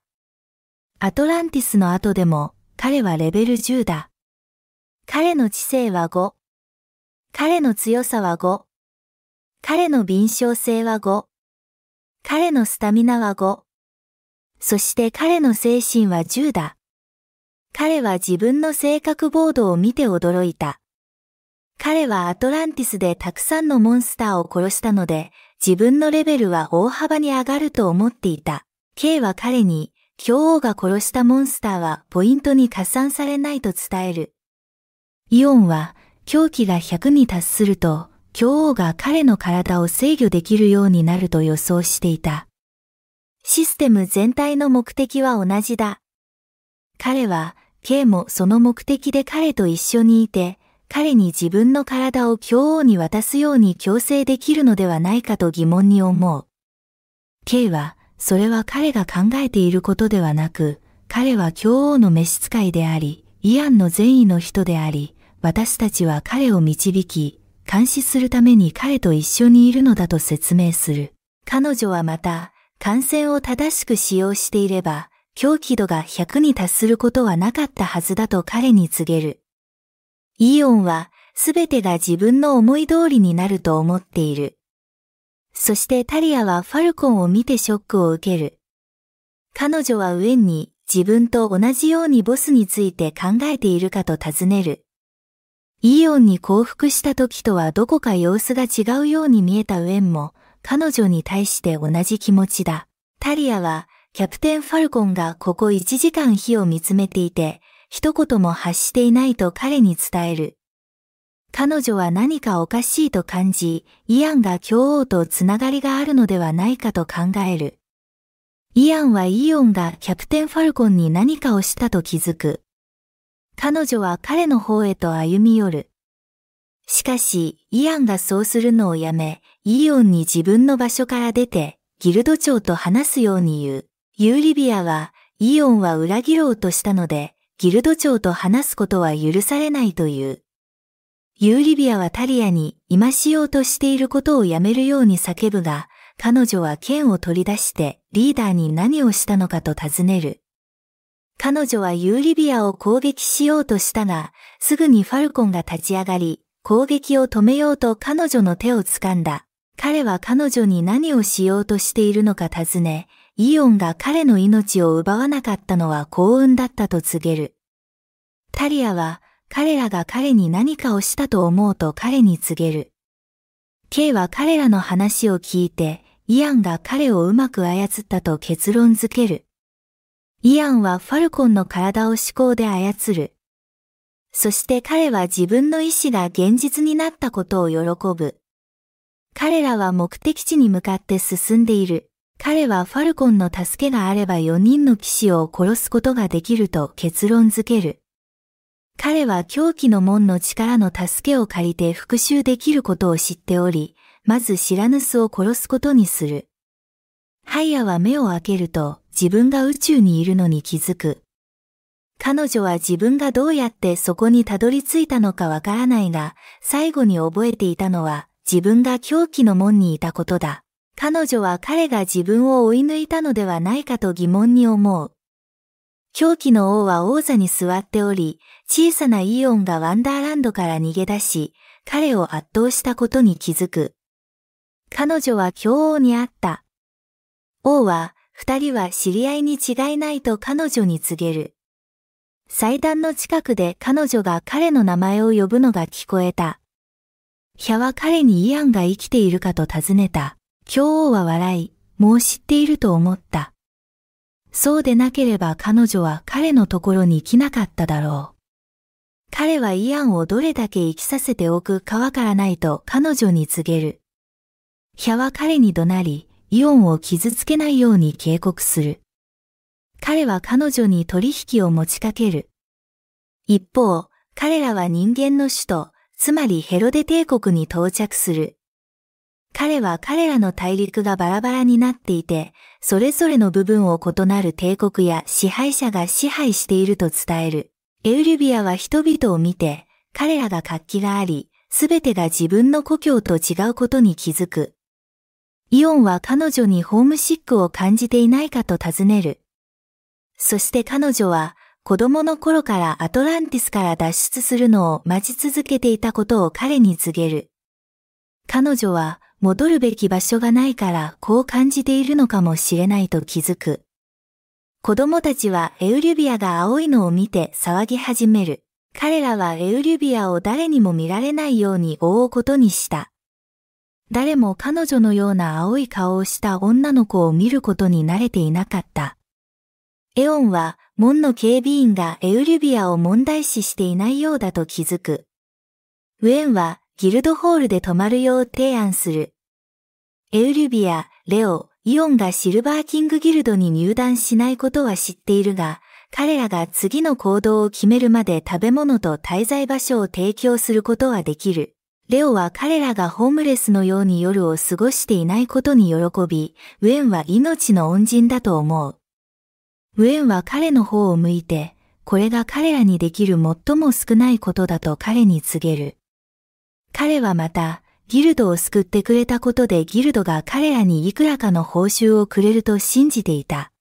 アトランティスの後でも、彼はレベル10だ。彼の知性は5、彼の強さは5。彼の敏捷性は5。彼のスタミナは5。そして彼の精神は10だ。彼は自分の性格ボードを見て驚いた。彼はアトランティスでたくさんのモンスターを殺したので、自分のレベルは大幅に上がると思っていた。K は彼に、教王が殺したモンスターはポイントに加算されないと伝える。イオンは、狂気が100に達すると、教王が彼の体を制御できるようになると予想していた。システム全体の目的は同じだ。彼は、K もその目的で彼と一緒にいて、彼に自分の体を教王に渡すように強制できるのではないかと疑問に思う。K は、それは彼が考えていることではなく、彼は教王の召使いであり、イアンの善意の人であり、私たちは彼を導き、監視するために彼と一緒にいるのだと説明する。彼女はまた、感染を正しく使用していれば、狂気度が100に達することはなかったはずだと彼に告げる。イオンは、すべてが自分の思い通りになると思っている。そしてタリアはファルコンを見てショックを受ける。彼女は上に自分と同じようにボスについて考えているかと尋ねる。イオンに降伏した時とはどこか様子が違うように見えたウェンも、彼女に対して同じ気持ちだ。タリアは、キャプテンファルコンがここ1時間火を見つめていて、一言も発していないと彼に伝える。彼女は何かおかしいと感じ、イアンが教王とつながりがあるのではないかと考える。イアンはイオンがキャプテンファルコンに何かをしたと気づく。彼女は彼の方へと歩み寄る。しかし、イアンがそうするのをやめ、イオンに自分の場所から出て、ギルド長と話すように言う。ユーリビアは、イオンは裏切ろうとしたので、ギルド長と話すことは許されないという。ユーリビアはタリアに今しようとしていることをやめるように叫ぶが、彼女は剣を取り出してリーダーに何をしたのかと尋ねる。彼女はユーリビアを攻撃しようとしたが、すぐにファルコンが立ち上がり、攻撃を止めようと彼女の手を掴んだ。彼は彼女に何をしようとしているのか尋ね、イオンが彼の命を奪わなかったのは幸運だったと告げる。タリアは彼らが彼に何かをしたと思うと彼に告げる。K は彼らの話を聞いて、イアンが彼をうまく操ったと結論づける。イアンはファルコンの体を思考で操る。そして彼は自分の意志が現実になったことを喜ぶ。彼らは目的地に向かって進んでいる。彼はファルコンの助けがあれば4人の騎士を殺すことができると結論づける。彼は狂気の門の力の助けを借りて復讐できることを知っており、まず知らぬすを殺すことにする。ハイヤは目を開けると、自分が宇宙にいるのに気づく。彼女は自分がどうやってそこにたどり着いたのかわからないが、最後に覚えていたのは自分が狂気の門にいたことだ。彼女は彼が自分を追い抜いたのではないかと疑問に思う。狂気の王は王座に座っており、小さなイオンがワンダーランドから逃げ出し、彼を圧倒したことに気づく。彼女は狂王にあった。王は二人は知り合いに違いないと彼女に告げる。祭壇の近くで彼女が彼の名前を呼ぶのが聞こえた。ヒャは彼にイアンが生きているかと尋ねた。教王は笑い、もう知っていると思った。そうでなければ彼女は彼のところに来なかっただろう。彼はイアンをどれだけ生きさせておくかわからないと彼女に告げる。ヒャは彼に怒鳴り、イオンを傷つけないように警告する。彼は彼女に取引を持ちかける。一方、彼らは人間の首都、つまりヘロデ帝国に到着する。彼は彼らの大陸がバラバラになっていて、それぞれの部分を異なる帝国や支配者が支配していると伝える。エウリュビアは人々を見て、彼らが活気があり、すべてが自分の故郷と違うことに気づく。イオンは彼女にホームシックを感じていないかと尋ねる。そして彼女は子供の頃からアトランティスから脱出するのを待ち続けていたことを彼に告げる。彼女は戻るべき場所がないからこう感じているのかもしれないと気づく。子供たちはエウリュビアが青いのを見て騒ぎ始める。彼らはエウリュビアを誰にも見られないように覆うことにした。誰も彼女のような青い顔をした女の子を見ることに慣れていなかった。エオンは、門の警備員がエウリュビアを問題視していないようだと気づく。ウェンは、ギルドホールで泊まるよう提案する。エウリュビア、レオ、イオンがシルバーキングギルドに入団しないことは知っているが、彼らが次の行動を決めるまで食べ物と滞在場所を提供することはできる。レオは彼らがホームレスのように夜を過ごしていないことに喜び、ウェンは命の恩人だと思う。ウェンは彼の方を向いて、これが彼らにできる最も少ないことだと彼に告げる。彼はまた、ギルドを救ってくれたことでギルドが彼らにいくらかの報酬をくれると信じていた。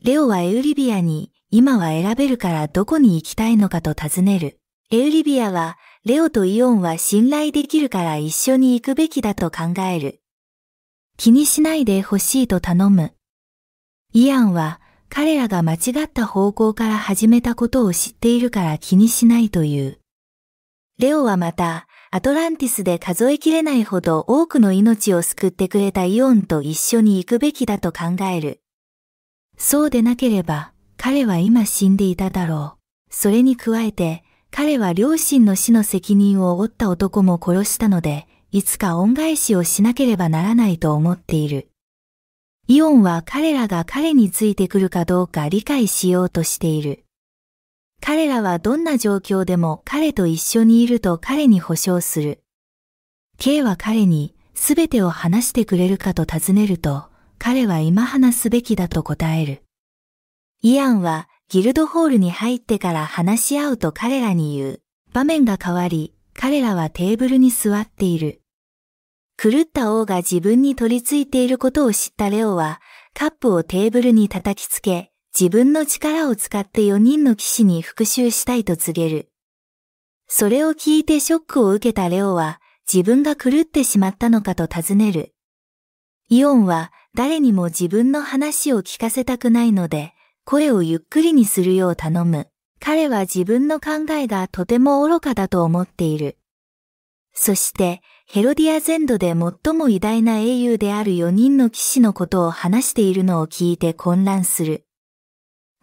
レオはエウリビアに、今は選べるからどこに行きたいのかと尋ねる。エウリビアは、レオとイオンは信頼できるから一緒に行くべきだと考える。気にしないでほしいと頼む。イアンは彼らが間違った方向から始めたことを知っているから気にしないという。レオはまた、アトランティスで数えきれないほど多くの命を救ってくれたイオンと一緒に行くべきだと考える。そうでなければ、彼は今死んでいただろう。それに加えて、彼は両親の死の責任を負った男も殺したので、いつか恩返しをしなければならないと思っている。イオンは彼らが彼についてくるかどうか理解しようとしている。彼らはどんな状況でも彼と一緒にいると彼に保証する。K は彼に全てを話してくれるかと尋ねると、彼は今話すべきだと答える。イアンはギルドホールに入ってから話し合うと彼らに言う。場面が変わり、彼らはテーブルに座っている。狂った王が自分に取り付いていることを知ったレオは、カップをテーブルに叩きつけ、自分の力を使って4人の騎士に復讐したいと告げる。それを聞いてショックを受けたレオは、自分が狂ってしまったのかと尋ねる。イオンは誰にも自分の話を聞かせたくないので、声をゆっくりにするよう頼む。彼は自分の考えがとても愚かだと思っている。そして、ヘロディア全土で最も偉大な英雄である4人の騎士のことを話しているのを聞いて混乱する。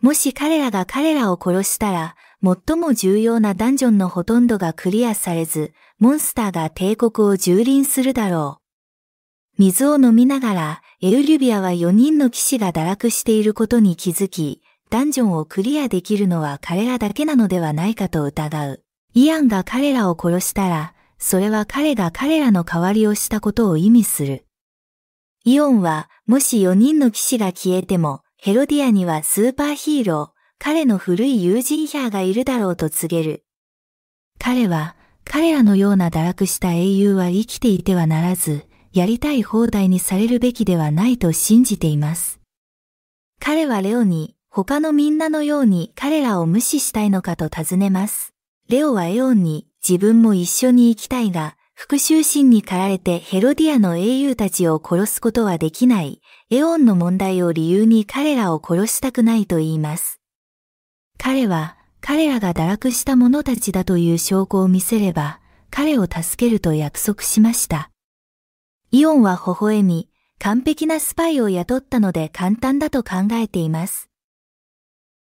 もし彼らが彼らを殺したら、最も重要なダンジョンのほとんどがクリアされず、モンスターが帝国を蹂躙するだろう。水を飲みながら、エルリュビアは4人の騎士が堕落していることに気づき、ダンジョンをクリアできるのは彼らだけなのではないかと疑う。イアンが彼らを殺したら、それは彼が彼らの代わりをしたことを意味する。イオンは、もし4人の騎士が消えても、ヘロディアにはスーパーヒーロー、彼の古い友人ヒャーがいるだろうと告げる。彼は、彼らのような堕落した英雄は生きていてはならず、やりたい放題にされるべきではないと信じています。彼はレオに、他のみんなのように彼らを無視したいのかと尋ねます。レオはエオンに、自分も一緒に行きたいが、復讐心に駆られてヘロディアの英雄たちを殺すことはできない、エオンの問題を理由に彼らを殺したくないと言います。彼は、彼らが堕落した者たちだという証拠を見せれば、彼を助けると約束しました。イオンは微笑み、完璧なスパイを雇ったので簡単だと考えています。